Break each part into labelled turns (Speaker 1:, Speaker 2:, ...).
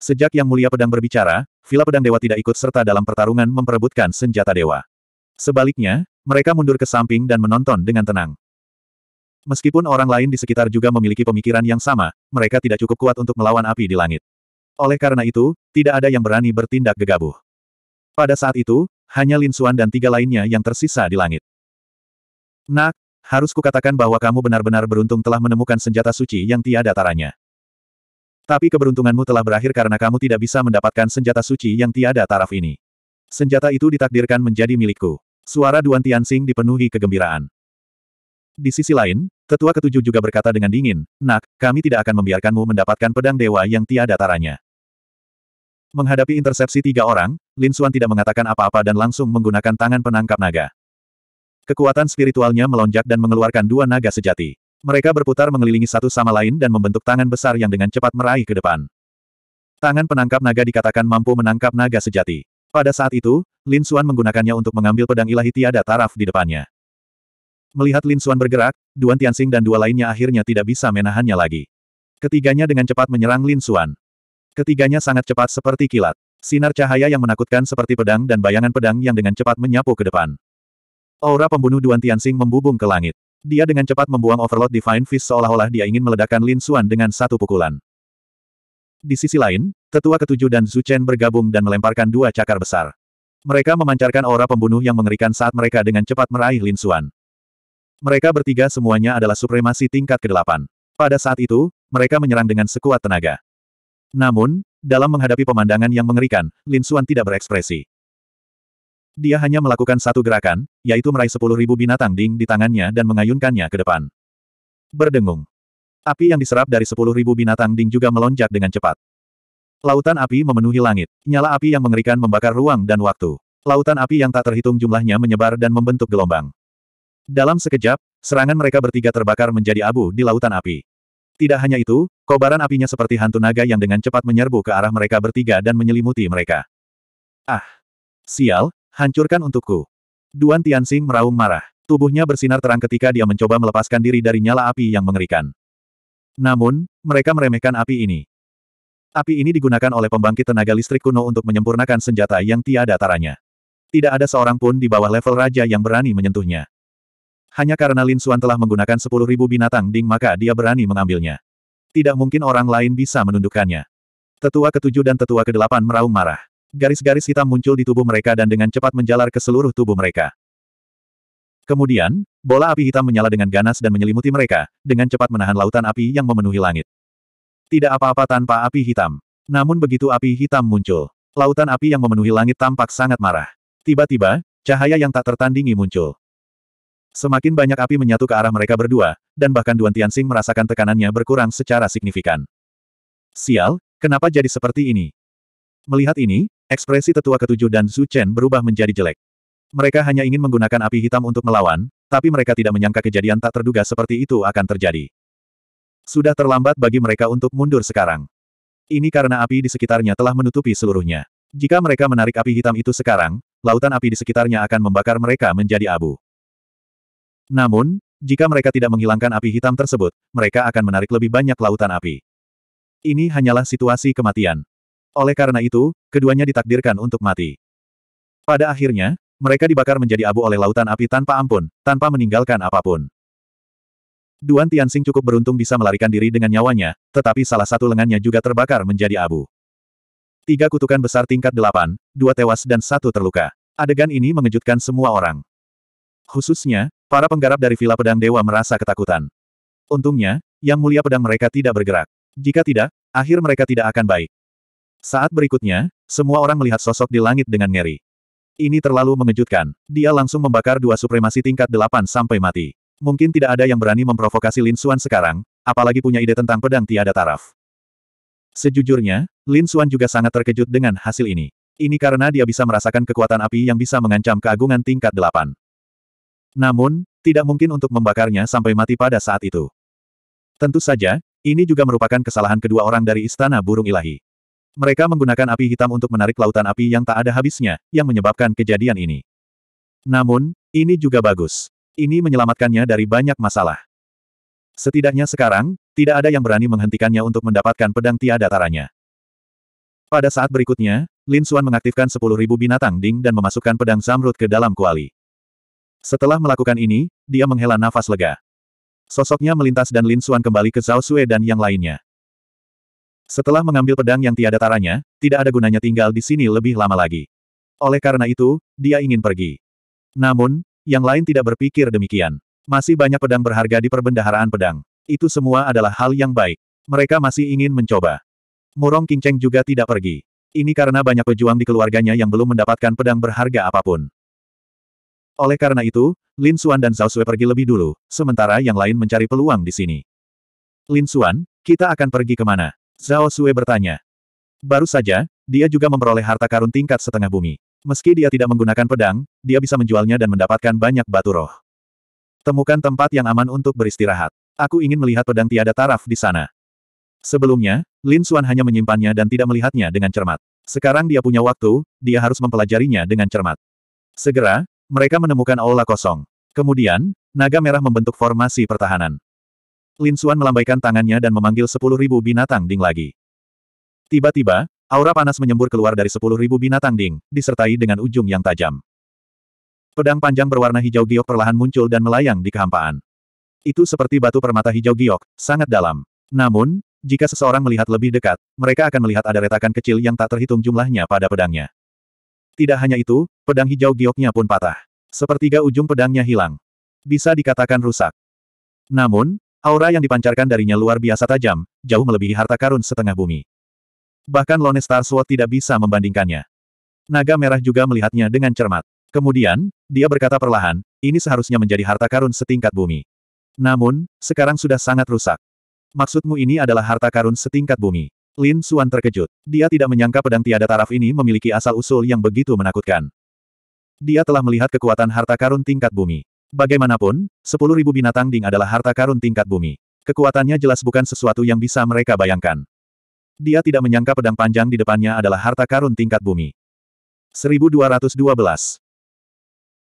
Speaker 1: Sejak Yang Mulia Pedang berbicara, Vila Pedang Dewa tidak ikut serta dalam pertarungan memperebutkan senjata dewa. Sebaliknya, mereka mundur ke samping dan menonton dengan tenang. Meskipun orang lain di sekitar juga memiliki pemikiran yang sama, mereka tidak cukup kuat untuk melawan api di langit. Oleh karena itu, tidak ada yang berani bertindak gegabah. Pada saat itu, hanya Lin Xuan dan tiga lainnya yang tersisa di langit. Nak, harus kukatakan bahwa kamu benar-benar beruntung telah menemukan senjata suci yang tiada taranya. Tapi keberuntunganmu telah berakhir karena kamu tidak bisa mendapatkan senjata suci yang tiada taraf ini. Senjata itu ditakdirkan menjadi milikku. Suara Duan Tianxing dipenuhi kegembiraan. Di sisi lain, tetua ketujuh juga berkata dengan dingin, Nak, kami tidak akan membiarkanmu mendapatkan pedang dewa yang tiada taranya. Menghadapi intersepsi tiga orang, Lin Xuan tidak mengatakan apa-apa dan langsung menggunakan tangan penangkap naga. Kekuatan spiritualnya melonjak dan mengeluarkan dua naga sejati. Mereka berputar mengelilingi satu sama lain dan membentuk tangan besar yang dengan cepat meraih ke depan. Tangan penangkap naga dikatakan mampu menangkap naga sejati. Pada saat itu, Lin Xuan menggunakannya untuk mengambil pedang ilahi tiada taraf di depannya. Melihat Lin Xuan bergerak, Duan Tianxing dan dua lainnya akhirnya tidak bisa menahannya lagi. Ketiganya dengan cepat menyerang Lin Xuan. Ketiganya sangat cepat seperti kilat. Sinar cahaya yang menakutkan seperti pedang dan bayangan pedang yang dengan cepat menyapu ke depan. Aura pembunuh Duan Tianxing membubung ke langit. Dia dengan cepat membuang overload Divine Fist seolah-olah dia ingin meledakkan Lin Xuan dengan satu pukulan. Di sisi lain, Tetua Ketujuh dan Zhu Chen bergabung dan melemparkan dua cakar besar. Mereka memancarkan aura pembunuh yang mengerikan saat mereka dengan cepat meraih Lin Xuan. Mereka bertiga semuanya adalah supremasi tingkat ke-8. Pada saat itu, mereka menyerang dengan sekuat tenaga. Namun, dalam menghadapi pemandangan yang mengerikan, Lin Xuan tidak berekspresi. Dia hanya melakukan satu gerakan, yaitu meraih sepuluh ribu binatang ding di tangannya dan mengayunkannya ke depan. Berdengung. Api yang diserap dari sepuluh ribu binatang ding juga melonjak dengan cepat. Lautan api memenuhi langit. Nyala api yang mengerikan membakar ruang dan waktu. Lautan api yang tak terhitung jumlahnya menyebar dan membentuk gelombang. Dalam sekejap, serangan mereka bertiga terbakar menjadi abu di lautan api. Tidak hanya itu, kobaran apinya seperti hantu naga yang dengan cepat menyerbu ke arah mereka bertiga dan menyelimuti mereka. Ah! Sial, Hancurkan untukku. Duan Tianxing meraung marah. Tubuhnya bersinar terang ketika dia mencoba melepaskan diri dari nyala api yang mengerikan. Namun, mereka meremehkan api ini. Api ini digunakan oleh pembangkit tenaga listrik kuno untuk menyempurnakan senjata yang tiada taranya. Tidak ada seorang pun di bawah level raja yang berani menyentuhnya. Hanya karena Lin Xuan telah menggunakan 10.000 binatang ding maka dia berani mengambilnya. Tidak mungkin orang lain bisa menundukkannya. Tetua ketujuh dan tetua kedelapan meraung marah. Garis-garis hitam muncul di tubuh mereka dan dengan cepat menjalar ke seluruh tubuh mereka. Kemudian, bola api hitam menyala dengan ganas dan menyelimuti mereka, dengan cepat menahan lautan api yang memenuhi langit. Tidak apa-apa tanpa api hitam. Namun begitu api hitam muncul, lautan api yang memenuhi langit tampak sangat marah. Tiba-tiba, cahaya yang tak tertandingi muncul. Semakin banyak api menyatu ke arah mereka berdua, dan bahkan Duan Tianxing merasakan tekanannya berkurang secara signifikan. Sial, kenapa jadi seperti ini? Melihat ini, Ekspresi tetua ketujuh dan Su Chen berubah menjadi jelek. Mereka hanya ingin menggunakan api hitam untuk melawan, tapi mereka tidak menyangka kejadian tak terduga seperti itu akan terjadi. Sudah terlambat bagi mereka untuk mundur sekarang. Ini karena api di sekitarnya telah menutupi seluruhnya. Jika mereka menarik api hitam itu sekarang, lautan api di sekitarnya akan membakar mereka menjadi abu. Namun, jika mereka tidak menghilangkan api hitam tersebut, mereka akan menarik lebih banyak lautan api. Ini hanyalah situasi kematian. Oleh karena itu, keduanya ditakdirkan untuk mati. Pada akhirnya, mereka dibakar menjadi abu oleh lautan api tanpa ampun, tanpa meninggalkan apapun. Duan Tianxing cukup beruntung bisa melarikan diri dengan nyawanya, tetapi salah satu lengannya juga terbakar menjadi abu. Tiga kutukan besar tingkat delapan, dua tewas dan satu terluka. Adegan ini mengejutkan semua orang. Khususnya, para penggarap dari Villa Pedang Dewa merasa ketakutan. Untungnya, Yang Mulia Pedang mereka tidak bergerak. Jika tidak, akhir mereka tidak akan baik. Saat berikutnya, semua orang melihat sosok di langit dengan ngeri. Ini terlalu mengejutkan. Dia langsung membakar dua supremasi tingkat delapan sampai mati. Mungkin tidak ada yang berani memprovokasi Lin Xuan sekarang, apalagi punya ide tentang pedang tiada taraf. Sejujurnya, Lin Xuan juga sangat terkejut dengan hasil ini. Ini karena dia bisa merasakan kekuatan api yang bisa mengancam keagungan tingkat delapan. Namun, tidak mungkin untuk membakarnya sampai mati pada saat itu. Tentu saja, ini juga merupakan kesalahan kedua orang dari Istana Burung Ilahi. Mereka menggunakan api hitam untuk menarik lautan api yang tak ada habisnya, yang menyebabkan kejadian ini. Namun, ini juga bagus. Ini menyelamatkannya dari banyak masalah. Setidaknya sekarang, tidak ada yang berani menghentikannya untuk mendapatkan pedang tiada taranya. Pada saat berikutnya, Lin Xuan mengaktifkan 10.000 binatang ding dan memasukkan pedang zamrud ke dalam kuali. Setelah melakukan ini, dia menghela nafas lega. Sosoknya melintas dan Lin Xuan kembali ke Zhao Sui dan yang lainnya. Setelah mengambil pedang yang tiada taranya, tidak ada gunanya tinggal di sini lebih lama lagi. Oleh karena itu, dia ingin pergi. Namun, yang lain tidak berpikir demikian. Masih banyak pedang berharga di perbendaharaan pedang. Itu semua adalah hal yang baik. Mereka masih ingin mencoba. Murong Kingcheng juga tidak pergi. Ini karena banyak pejuang di keluarganya yang belum mendapatkan pedang berharga apapun. Oleh karena itu, Lin Xuan dan Zhao Sui pergi lebih dulu, sementara yang lain mencari peluang di sini. Lin Xuan, kita akan pergi kemana? Zhao Sue bertanya. Baru saja, dia juga memperoleh harta karun tingkat setengah bumi. Meski dia tidak menggunakan pedang, dia bisa menjualnya dan mendapatkan banyak batu roh. Temukan tempat yang aman untuk beristirahat. Aku ingin melihat pedang tiada taraf di sana. Sebelumnya, Lin Xuan hanya menyimpannya dan tidak melihatnya dengan cermat. Sekarang dia punya waktu, dia harus mempelajarinya dengan cermat. Segera, mereka menemukan aula kosong. Kemudian, naga merah membentuk formasi pertahanan. Lin Xuan melambaikan tangannya dan memanggil sepuluh ribu binatang ding lagi. Tiba-tiba, aura panas menyembur keluar dari sepuluh ribu binatang ding, disertai dengan ujung yang tajam. Pedang panjang berwarna hijau giok perlahan muncul dan melayang di kehampaan. Itu seperti batu permata hijau giok, sangat dalam. Namun, jika seseorang melihat lebih dekat, mereka akan melihat ada retakan kecil yang tak terhitung jumlahnya pada pedangnya. Tidak hanya itu, pedang hijau gioknya pun patah. Sepertiga ujung pedangnya hilang. Bisa dikatakan rusak. Namun, Aura yang dipancarkan darinya luar biasa tajam, jauh melebihi harta karun setengah bumi. Bahkan Lone Star Sword tidak bisa membandingkannya. Naga Merah juga melihatnya dengan cermat. Kemudian, dia berkata perlahan, ini seharusnya menjadi harta karun setingkat bumi. Namun, sekarang sudah sangat rusak. Maksudmu ini adalah harta karun setingkat bumi. Lin Suan terkejut. Dia tidak menyangka pedang tiada taraf ini memiliki asal-usul yang begitu menakutkan. Dia telah melihat kekuatan harta karun tingkat bumi. Bagaimanapun, sepuluh ribu binatang ding adalah harta karun tingkat bumi. Kekuatannya jelas bukan sesuatu yang bisa mereka bayangkan. Dia tidak menyangka pedang panjang di depannya adalah harta karun tingkat bumi. 1212.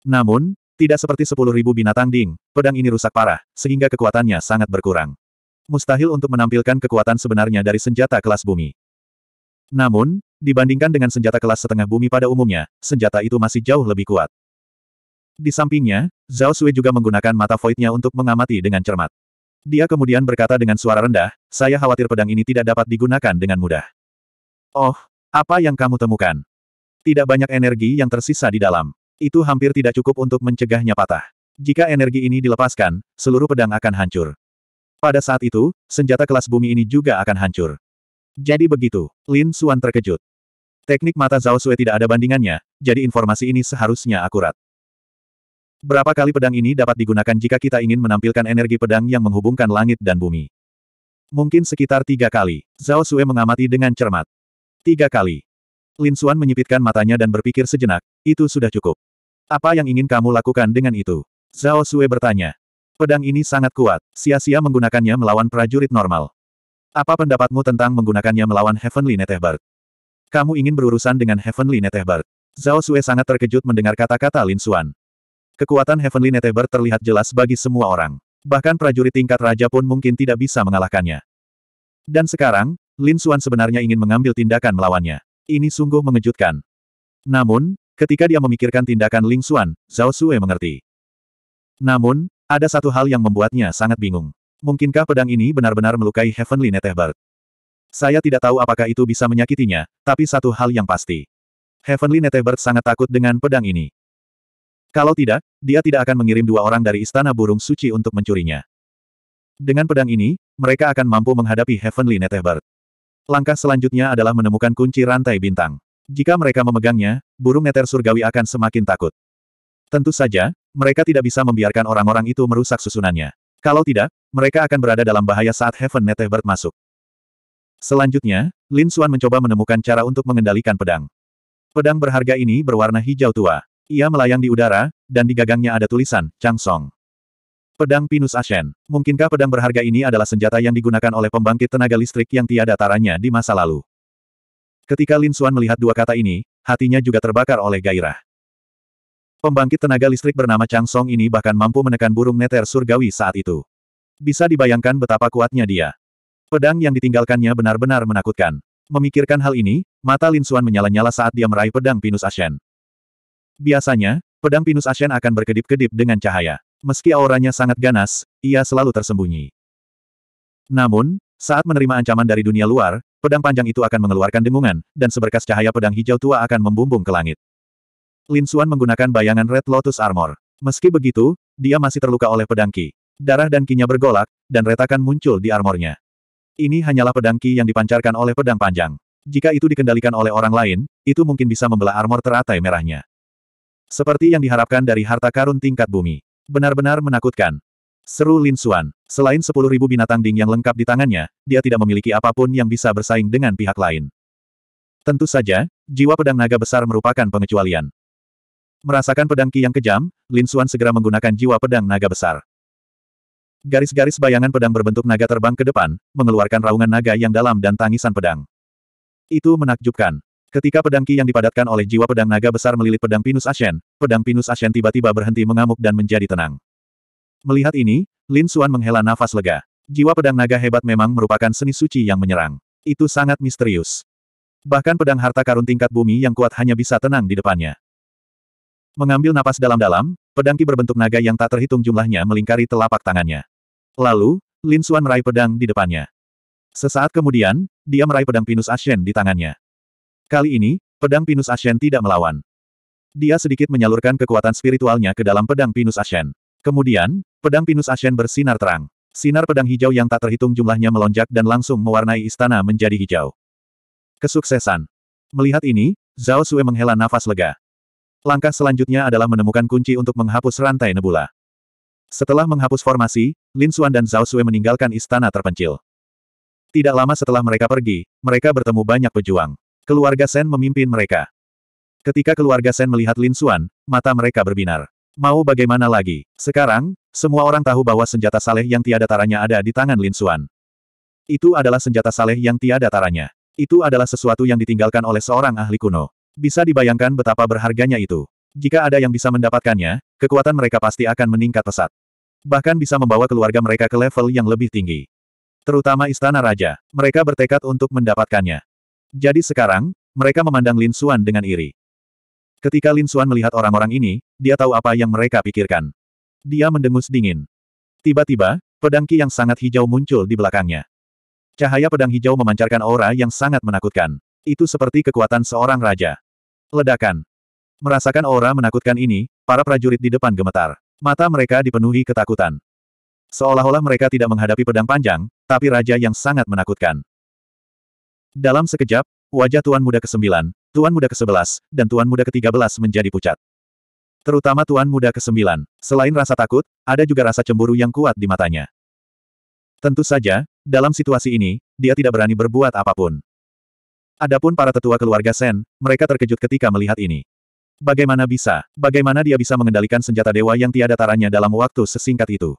Speaker 1: Namun, tidak seperti sepuluh ribu binatang ding, pedang ini rusak parah, sehingga kekuatannya sangat berkurang. Mustahil untuk menampilkan kekuatan sebenarnya dari senjata kelas bumi. Namun, dibandingkan dengan senjata kelas setengah bumi pada umumnya, senjata itu masih jauh lebih kuat. Di sampingnya, Zhao Sui juga menggunakan mata voidnya untuk mengamati dengan cermat. Dia kemudian berkata dengan suara rendah, saya khawatir pedang ini tidak dapat digunakan dengan mudah. Oh, apa yang kamu temukan? Tidak banyak energi yang tersisa di dalam. Itu hampir tidak cukup untuk mencegahnya patah. Jika energi ini dilepaskan, seluruh pedang akan hancur. Pada saat itu, senjata kelas bumi ini juga akan hancur. Jadi begitu, Lin Xuan terkejut. Teknik mata Zhao Sui tidak ada bandingannya, jadi informasi ini seharusnya akurat. Berapa kali pedang ini dapat digunakan jika kita ingin menampilkan energi pedang yang menghubungkan langit dan bumi? Mungkin sekitar tiga kali. Zhao Sue mengamati dengan cermat. Tiga kali. Lin Xuan menyipitkan matanya dan berpikir sejenak, itu sudah cukup. Apa yang ingin kamu lakukan dengan itu? Zhao Sue bertanya. Pedang ini sangat kuat, sia-sia menggunakannya melawan prajurit normal. Apa pendapatmu tentang menggunakannya melawan Heavenly Netherbird? Kamu ingin berurusan dengan Heavenly Netherbird? Zhao Sue sangat terkejut mendengar kata-kata Lin Xuan. Kekuatan Heavenly Netheber terlihat jelas bagi semua orang. Bahkan prajurit tingkat raja pun mungkin tidak bisa mengalahkannya. Dan sekarang, Lin Xuan sebenarnya ingin mengambil tindakan melawannya. Ini sungguh mengejutkan. Namun, ketika dia memikirkan tindakan Lin Xuan, Zhao Sue mengerti. Namun, ada satu hal yang membuatnya sangat bingung. Mungkinkah pedang ini benar-benar melukai Heavenly Netheber? Saya tidak tahu apakah itu bisa menyakitinya, tapi satu hal yang pasti. Heavenly Netheber sangat takut dengan pedang ini. Kalau tidak, dia tidak akan mengirim dua orang dari Istana Burung Suci untuk mencurinya. Dengan pedang ini, mereka akan mampu menghadapi Heavenly Netherbird. Langkah selanjutnya adalah menemukan kunci rantai bintang. Jika mereka memegangnya, burung neter surgawi akan semakin takut. Tentu saja, mereka tidak bisa membiarkan orang-orang itu merusak susunannya. Kalau tidak, mereka akan berada dalam bahaya saat Heaven Netherbird masuk. Selanjutnya, Lin Xuan mencoba menemukan cara untuk mengendalikan pedang. Pedang berharga ini berwarna hijau tua. Ia melayang di udara, dan di gagangnya ada tulisan, Chang Song. Pedang Pinus Ashen. Mungkinkah pedang berharga ini adalah senjata yang digunakan oleh pembangkit tenaga listrik yang tiada taranya di masa lalu? Ketika Lin Xuan melihat dua kata ini, hatinya juga terbakar oleh gairah. Pembangkit tenaga listrik bernama Chang Song ini bahkan mampu menekan burung neter surgawi saat itu. Bisa dibayangkan betapa kuatnya dia. Pedang yang ditinggalkannya benar-benar menakutkan. Memikirkan hal ini, mata Lin Xuan menyala-nyala saat dia meraih pedang Pinus Ashen. Biasanya, pedang pinus Ashen akan berkedip-kedip dengan cahaya. Meski auranya sangat ganas, ia selalu tersembunyi. Namun, saat menerima ancaman dari dunia luar, pedang panjang itu akan mengeluarkan dengungan, dan seberkas cahaya pedang hijau tua akan membumbung ke langit. Lin Xuan menggunakan bayangan Red Lotus Armor. Meski begitu, dia masih terluka oleh pedang Qi. Darah dan kinya bergolak, dan retakan muncul di armornya. Ini hanyalah pedang Qi yang dipancarkan oleh pedang panjang. Jika itu dikendalikan oleh orang lain, itu mungkin bisa membelah armor teratai merahnya. Seperti yang diharapkan dari harta karun tingkat bumi. Benar-benar menakutkan. Seru Lin Xuan. Selain 10.000 binatang ding yang lengkap di tangannya, dia tidak memiliki apapun yang bisa bersaing dengan pihak lain. Tentu saja, jiwa pedang naga besar merupakan pengecualian. Merasakan pedang Ki yang kejam, Lin Xuan segera menggunakan jiwa pedang naga besar. Garis-garis bayangan pedang berbentuk naga terbang ke depan, mengeluarkan raungan naga yang dalam dan tangisan pedang. Itu menakjubkan. Ketika pedang Ki yang dipadatkan oleh jiwa pedang naga besar melilit pedang Pinus Ashen, pedang Pinus Ashen tiba-tiba berhenti mengamuk dan menjadi tenang. Melihat ini, Lin Xuan menghela nafas lega. Jiwa pedang naga hebat memang merupakan seni suci yang menyerang. Itu sangat misterius. Bahkan pedang harta karun tingkat bumi yang kuat hanya bisa tenang di depannya. Mengambil napas dalam-dalam, pedang Ki berbentuk naga yang tak terhitung jumlahnya melingkari telapak tangannya. Lalu, Lin Xuan meraih pedang di depannya. Sesaat kemudian, dia meraih pedang Pinus Ashen di tangannya. Kali ini, pedang Pinus Ashen tidak melawan. Dia sedikit menyalurkan kekuatan spiritualnya ke dalam pedang Pinus Ashen. Kemudian, pedang Pinus Ashen bersinar terang. Sinar pedang hijau yang tak terhitung jumlahnya melonjak dan langsung mewarnai istana menjadi hijau. Kesuksesan. Melihat ini, Zhao Sue menghela nafas lega. Langkah selanjutnya adalah menemukan kunci untuk menghapus rantai nebula. Setelah menghapus formasi, Lin Xuan dan Zhao Sue meninggalkan istana terpencil. Tidak lama setelah mereka pergi, mereka bertemu banyak pejuang. Keluarga Sen memimpin mereka. Ketika keluarga Sen melihat Lin Xuan, mata mereka berbinar. Mau bagaimana lagi? Sekarang, semua orang tahu bahwa senjata saleh yang tiada taranya ada di tangan Lin Xuan. Itu adalah senjata saleh yang tiada taranya. Itu adalah sesuatu yang ditinggalkan oleh seorang ahli kuno. Bisa dibayangkan betapa berharganya itu. Jika ada yang bisa mendapatkannya, kekuatan mereka pasti akan meningkat pesat. Bahkan bisa membawa keluarga mereka ke level yang lebih tinggi. Terutama istana raja, mereka bertekad untuk mendapatkannya. Jadi sekarang, mereka memandang Lin Xuan dengan iri. Ketika Lin Xuan melihat orang-orang ini, dia tahu apa yang mereka pikirkan. Dia mendengus dingin. Tiba-tiba, pedang Ki yang sangat hijau muncul di belakangnya. Cahaya pedang hijau memancarkan aura yang sangat menakutkan. Itu seperti kekuatan seorang raja. Ledakan. Merasakan aura menakutkan ini, para prajurit di depan gemetar. Mata mereka dipenuhi ketakutan. Seolah-olah mereka tidak menghadapi pedang panjang, tapi raja yang sangat menakutkan. Dalam sekejap, wajah Tuan Muda ke-9, Tuan Muda ke-11, dan Tuan Muda ke-13 menjadi pucat. Terutama Tuan Muda ke-9. Selain rasa takut, ada juga rasa cemburu yang kuat di matanya. Tentu saja, dalam situasi ini, dia tidak berani berbuat apapun. Adapun para tetua keluarga Sen, mereka terkejut ketika melihat ini. Bagaimana bisa? Bagaimana dia bisa mengendalikan senjata dewa yang tiada taranya dalam waktu sesingkat itu?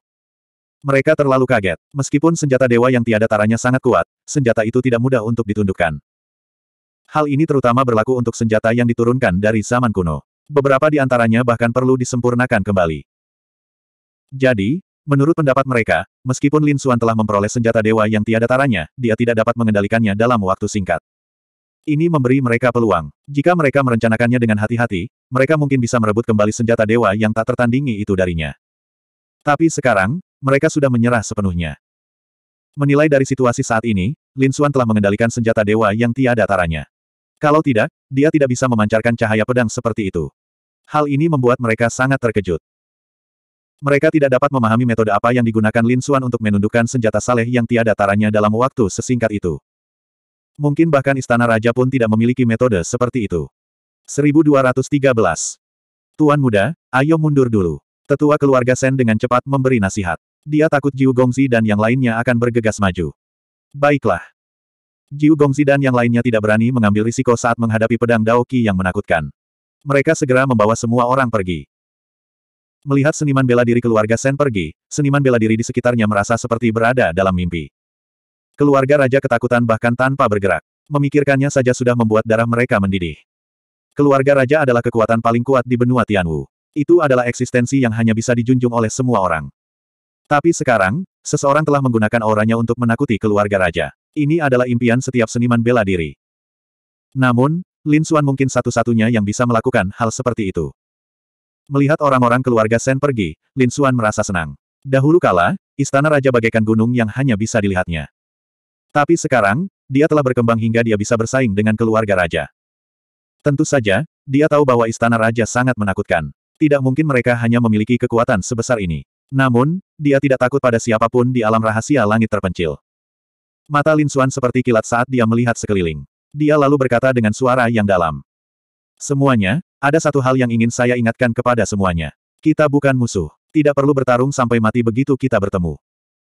Speaker 1: Mereka terlalu kaget. Meskipun senjata dewa yang tiada taranya sangat kuat, senjata itu tidak mudah untuk ditundukkan. Hal ini terutama berlaku untuk senjata yang diturunkan dari zaman kuno. Beberapa di antaranya bahkan perlu disempurnakan kembali. Jadi, menurut pendapat mereka, meskipun Lin Suan telah memperoleh senjata dewa yang tiada taranya, dia tidak dapat mengendalikannya dalam waktu singkat. Ini memberi mereka peluang. Jika mereka merencanakannya dengan hati-hati, mereka mungkin bisa merebut kembali senjata dewa yang tak tertandingi itu darinya. Tapi sekarang, mereka sudah menyerah sepenuhnya. Menilai dari situasi saat ini, Lin Xuan telah mengendalikan senjata dewa yang tiada taranya. Kalau tidak, dia tidak bisa memancarkan cahaya pedang seperti itu. Hal ini membuat mereka sangat terkejut. Mereka tidak dapat memahami metode apa yang digunakan Lin Xuan untuk menundukkan senjata saleh yang tiada taranya dalam waktu sesingkat itu. Mungkin bahkan Istana Raja pun tidak memiliki metode seperti itu. 1213. Tuan muda, ayo mundur dulu. Tetua keluarga Sen dengan cepat memberi nasihat. Dia takut Jiu Gongzi dan yang lainnya akan bergegas maju. Baiklah. Jiu Gongzi dan yang lainnya tidak berani mengambil risiko saat menghadapi pedang Daoki yang menakutkan. Mereka segera membawa semua orang pergi. Melihat seniman bela diri keluarga Sen pergi, seniman bela diri di sekitarnya merasa seperti berada dalam mimpi. Keluarga raja ketakutan bahkan tanpa bergerak. Memikirkannya saja sudah membuat darah mereka mendidih. Keluarga raja adalah kekuatan paling kuat di benua Tianwu. Itu adalah eksistensi yang hanya bisa dijunjung oleh semua orang. Tapi sekarang, seseorang telah menggunakan auranya untuk menakuti keluarga raja. Ini adalah impian setiap seniman bela diri. Namun, Lin Xuan mungkin satu-satunya yang bisa melakukan hal seperti itu. Melihat orang-orang keluarga Sen pergi, Lin Xuan merasa senang. Dahulu kala, istana raja bagaikan gunung yang hanya bisa dilihatnya. Tapi sekarang, dia telah berkembang hingga dia bisa bersaing dengan keluarga raja. Tentu saja, dia tahu bahwa istana raja sangat menakutkan. Tidak mungkin mereka hanya memiliki kekuatan sebesar ini. Namun, dia tidak takut pada siapapun di alam rahasia langit terpencil. Mata Lin Xuan seperti kilat saat dia melihat sekeliling. Dia lalu berkata dengan suara yang dalam. Semuanya, ada satu hal yang ingin saya ingatkan kepada semuanya. Kita bukan musuh. Tidak perlu bertarung sampai mati begitu kita bertemu.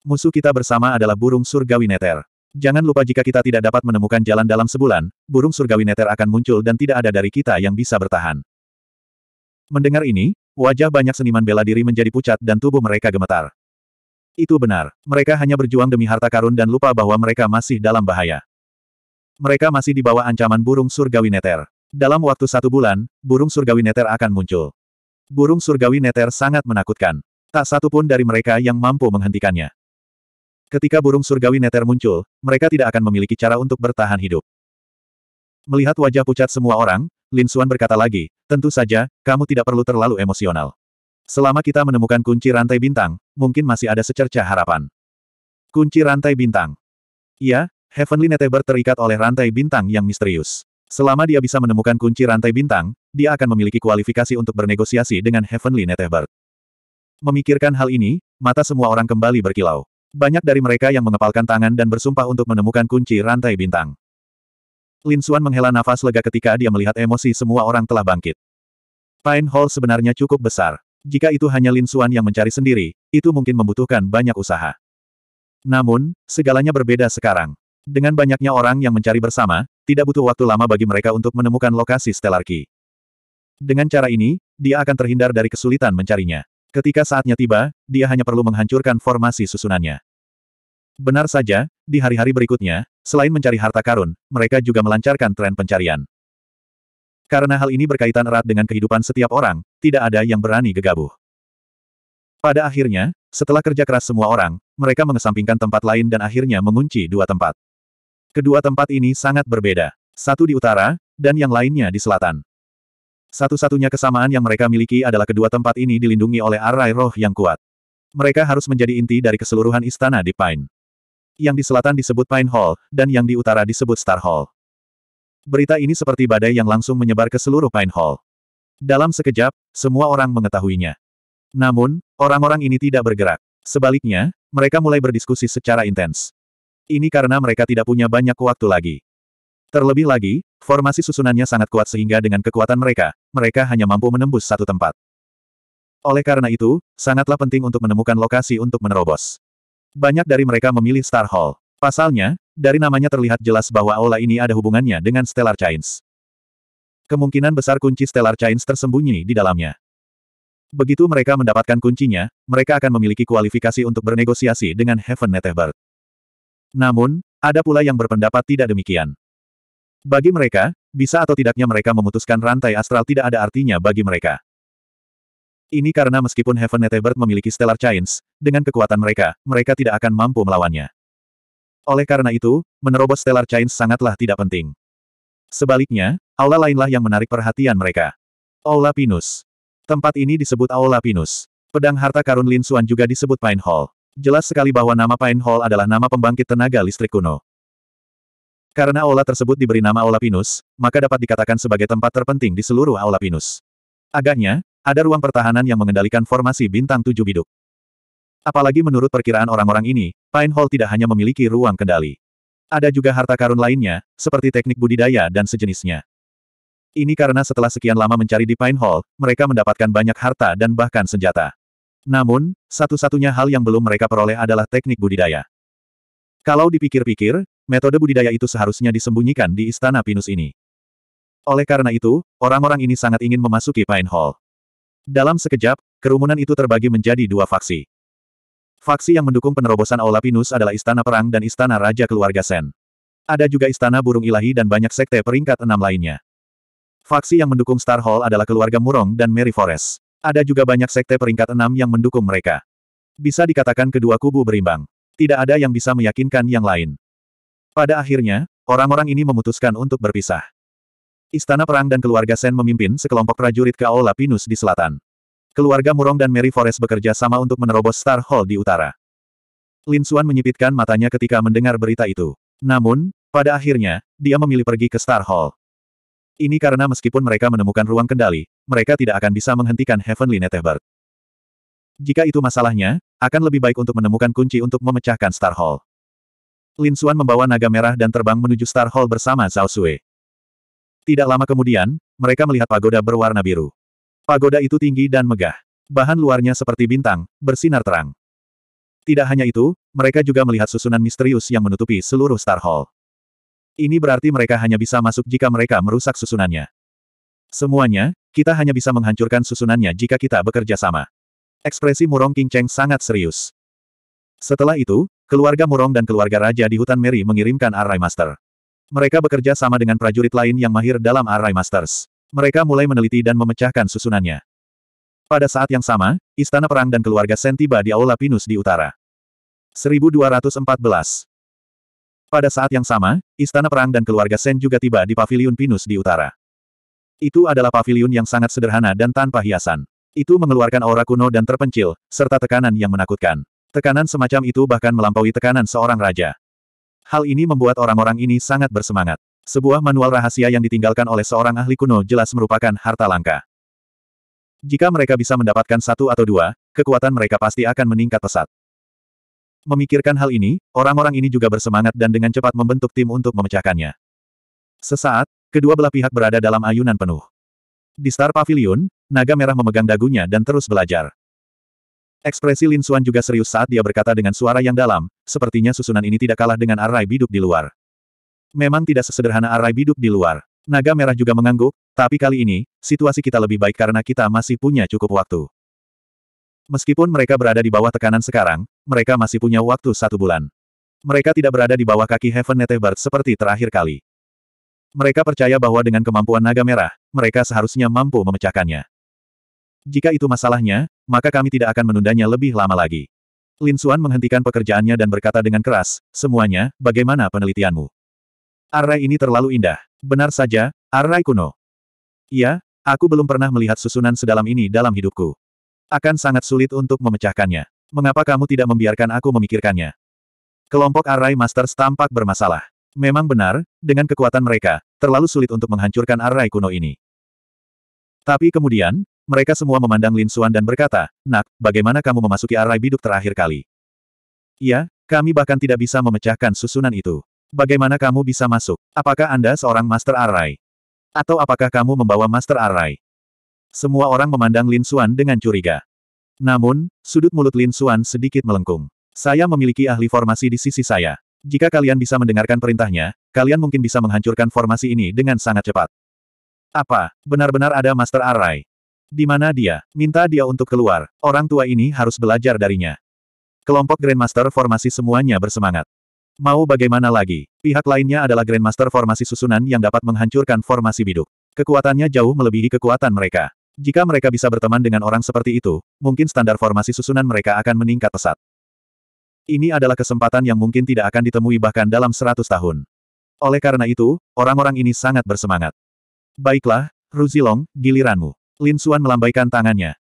Speaker 1: Musuh kita bersama adalah burung surgawi neter. Jangan lupa jika kita tidak dapat menemukan jalan dalam sebulan, burung surgawi neter akan muncul dan tidak ada dari kita yang bisa bertahan. Mendengar ini, Wajah banyak seniman bela diri menjadi pucat dan tubuh mereka gemetar. Itu benar. Mereka hanya berjuang demi harta karun dan lupa bahwa mereka masih dalam bahaya. Mereka masih di bawah ancaman burung surgawi neter. Dalam waktu satu bulan, burung surgawi neter akan muncul. Burung surgawi neter sangat menakutkan. Tak satu pun dari mereka yang mampu menghentikannya. Ketika burung surgawi neter muncul, mereka tidak akan memiliki cara untuk bertahan hidup. Melihat wajah pucat semua orang, Lin Suan berkata lagi, tentu saja, kamu tidak perlu terlalu emosional. Selama kita menemukan kunci rantai bintang, mungkin masih ada secerca harapan. Kunci rantai bintang. Iya, Heavenly Netheber terikat oleh rantai bintang yang misterius. Selama dia bisa menemukan kunci rantai bintang, dia akan memiliki kualifikasi untuk bernegosiasi dengan Heavenly Netheber. Memikirkan hal ini, mata semua orang kembali berkilau. Banyak dari mereka yang mengepalkan tangan dan bersumpah untuk menemukan kunci rantai bintang. Lin Xuan menghela nafas lega ketika dia melihat emosi semua orang telah bangkit. Pine Hall sebenarnya cukup besar. Jika itu hanya Lin Xuan yang mencari sendiri, itu mungkin membutuhkan banyak usaha. Namun, segalanya berbeda sekarang. Dengan banyaknya orang yang mencari bersama, tidak butuh waktu lama bagi mereka untuk menemukan lokasi Stellar Key. Dengan cara ini, dia akan terhindar dari kesulitan mencarinya. Ketika saatnya tiba, dia hanya perlu menghancurkan formasi susunannya. Benar saja, di hari-hari berikutnya, selain mencari harta karun, mereka juga melancarkan tren pencarian. Karena hal ini berkaitan erat dengan kehidupan setiap orang, tidak ada yang berani gegabah. Pada akhirnya, setelah kerja keras semua orang, mereka mengesampingkan tempat lain dan akhirnya mengunci dua tempat. Kedua tempat ini sangat berbeda. Satu di utara, dan yang lainnya di selatan. Satu-satunya kesamaan yang mereka miliki adalah kedua tempat ini dilindungi oleh arai roh yang kuat. Mereka harus menjadi inti dari keseluruhan istana di Pine. Yang di selatan disebut Pine Hall, dan yang di utara disebut Star Hall. Berita ini seperti badai yang langsung menyebar ke seluruh Pine Hall. Dalam sekejap, semua orang mengetahuinya. Namun, orang-orang ini tidak bergerak. Sebaliknya, mereka mulai berdiskusi secara intens. Ini karena mereka tidak punya banyak waktu lagi. Terlebih lagi, formasi susunannya sangat kuat sehingga dengan kekuatan mereka, mereka hanya mampu menembus satu tempat. Oleh karena itu, sangatlah penting untuk menemukan lokasi untuk menerobos. Banyak dari mereka memilih Star Hall. Pasalnya, dari namanya terlihat jelas bahwa aula ini ada hubungannya dengan Stellar Chains. Kemungkinan besar kunci Stellar Chains tersembunyi di dalamnya. Begitu mereka mendapatkan kuncinya, mereka akan memiliki kualifikasi untuk bernegosiasi dengan Heaven Netherbird. Namun, ada pula yang berpendapat tidak demikian. Bagi mereka, bisa atau tidaknya mereka memutuskan rantai astral tidak ada artinya bagi mereka. Ini karena meskipun Heaven Netebird memiliki Stellar Chains, dengan kekuatan mereka, mereka tidak akan mampu melawannya. Oleh karena itu, menerobos Stellar Chains sangatlah tidak penting. Sebaliknya, aula lainlah yang menarik perhatian mereka. Aula Pinus. Tempat ini disebut Aula Pinus. Pedang harta karun Lin Suan juga disebut Pine Hall. Jelas sekali bahwa nama Pine Hall adalah nama pembangkit tenaga listrik kuno. Karena aula tersebut diberi nama Aula Pinus, maka dapat dikatakan sebagai tempat terpenting di seluruh Aula Pinus. Agaknya, ada ruang pertahanan yang mengendalikan formasi bintang tujuh biduk. Apalagi menurut perkiraan orang-orang ini, Pine Hall tidak hanya memiliki ruang kendali. Ada juga harta karun lainnya, seperti teknik budidaya dan sejenisnya. Ini karena setelah sekian lama mencari di Pine Hall, mereka mendapatkan banyak harta dan bahkan senjata. Namun, satu-satunya hal yang belum mereka peroleh adalah teknik budidaya. Kalau dipikir-pikir, metode budidaya itu seharusnya disembunyikan di istana pinus ini. Oleh karena itu, orang-orang ini sangat ingin memasuki Pine Hall. Dalam sekejap, kerumunan itu terbagi menjadi dua faksi. Faksi yang mendukung penerobosan Aula Pinus adalah Istana Perang dan Istana Raja Keluarga Sen. Ada juga Istana Burung Ilahi dan banyak sekte peringkat enam lainnya. Faksi yang mendukung Star Hall adalah keluarga Murong dan Mary Forest. Ada juga banyak sekte peringkat enam yang mendukung mereka. Bisa dikatakan kedua kubu berimbang. Tidak ada yang bisa meyakinkan yang lain. Pada akhirnya, orang-orang ini memutuskan untuk berpisah. Istana Perang dan keluarga Sen memimpin sekelompok prajurit ke Aula Pinus di selatan. Keluarga Murong dan Mary Forest bekerja sama untuk menerobos Star Hall di utara. Lin Xuan menyipitkan matanya ketika mendengar berita itu. Namun, pada akhirnya, dia memilih pergi ke Star Hall. Ini karena meskipun mereka menemukan ruang kendali, mereka tidak akan bisa menghentikan Heavenly Netherbird. Jika itu masalahnya, akan lebih baik untuk menemukan kunci untuk memecahkan Star Hall. Lin Xuan membawa naga merah dan terbang menuju Star Hall bersama Zhao Sui. Tidak lama kemudian, mereka melihat pagoda berwarna biru. Pagoda itu tinggi dan megah. Bahan luarnya seperti bintang, bersinar terang. Tidak hanya itu, mereka juga melihat susunan misterius yang menutupi seluruh Star Hall. Ini berarti mereka hanya bisa masuk jika mereka merusak susunannya. Semuanya, kita hanya bisa menghancurkan susunannya jika kita bekerja sama. Ekspresi Murong King Cheng sangat serius. Setelah itu, keluarga Murong dan keluarga Raja di hutan Mary mengirimkan Array Master. Mereka bekerja sama dengan prajurit lain yang mahir dalam array Masters. Mereka mulai meneliti dan memecahkan susunannya. Pada saat yang sama, Istana Perang dan keluarga Sen tiba di Aula Pinus di utara. 1214 Pada saat yang sama, Istana Perang dan keluarga Sen juga tiba di Paviliun Pinus di utara. Itu adalah paviliun yang sangat sederhana dan tanpa hiasan. Itu mengeluarkan aura kuno dan terpencil, serta tekanan yang menakutkan. Tekanan semacam itu bahkan melampaui tekanan seorang raja. Hal ini membuat orang-orang ini sangat bersemangat. Sebuah manual rahasia yang ditinggalkan oleh seorang ahli kuno jelas merupakan harta langka. Jika mereka bisa mendapatkan satu atau dua, kekuatan mereka pasti akan meningkat pesat. Memikirkan hal ini, orang-orang ini juga bersemangat dan dengan cepat membentuk tim untuk memecahkannya. Sesaat, kedua belah pihak berada dalam ayunan penuh. Di Star Pavilion, naga merah memegang dagunya dan terus belajar. Ekspresi Lin Xuan juga serius saat dia berkata dengan suara yang dalam, sepertinya susunan ini tidak kalah dengan arai biduk di luar. Memang tidak sesederhana arai biduk di luar. Naga merah juga mengangguk, tapi kali ini, situasi kita lebih baik karena kita masih punya cukup waktu. Meskipun mereka berada di bawah tekanan sekarang, mereka masih punya waktu satu bulan. Mereka tidak berada di bawah kaki Heaven Netebird seperti terakhir kali. Mereka percaya bahwa dengan kemampuan naga merah, mereka seharusnya mampu memecahkannya. Jika itu masalahnya, maka kami tidak akan menundanya lebih lama lagi. Lin Suan menghentikan pekerjaannya dan berkata dengan keras, semuanya, bagaimana penelitianmu? Array ini terlalu indah. Benar saja, array kuno. Iya, aku belum pernah melihat susunan sedalam ini dalam hidupku. Akan sangat sulit untuk memecahkannya. Mengapa kamu tidak membiarkan aku memikirkannya? Kelompok array masters tampak bermasalah. Memang benar, dengan kekuatan mereka, terlalu sulit untuk menghancurkan array kuno ini. Tapi kemudian, mereka semua memandang Lin Suan dan berkata, Nak, bagaimana kamu memasuki arai biduk terakhir kali? Iya, kami bahkan tidak bisa memecahkan susunan itu. Bagaimana kamu bisa masuk? Apakah Anda seorang Master Arai? Atau apakah kamu membawa Master Arai? Semua orang memandang Lin Suan dengan curiga. Namun, sudut mulut Lin Suan sedikit melengkung. Saya memiliki ahli formasi di sisi saya. Jika kalian bisa mendengarkan perintahnya, kalian mungkin bisa menghancurkan formasi ini dengan sangat cepat. Apa, benar-benar ada Master Arai? Di mana dia? Minta dia untuk keluar. Orang tua ini harus belajar darinya. Kelompok Grandmaster formasi semuanya bersemangat. Mau bagaimana lagi? Pihak lainnya adalah Grandmaster formasi susunan yang dapat menghancurkan formasi biduk. Kekuatannya jauh melebihi kekuatan mereka. Jika mereka bisa berteman dengan orang seperti itu, mungkin standar formasi susunan mereka akan meningkat pesat. Ini adalah kesempatan yang mungkin tidak akan ditemui bahkan dalam 100 tahun. Oleh karena itu, orang-orang ini sangat bersemangat. Baiklah, Ruzilong, giliranmu. Lin Suan melambaikan tangannya.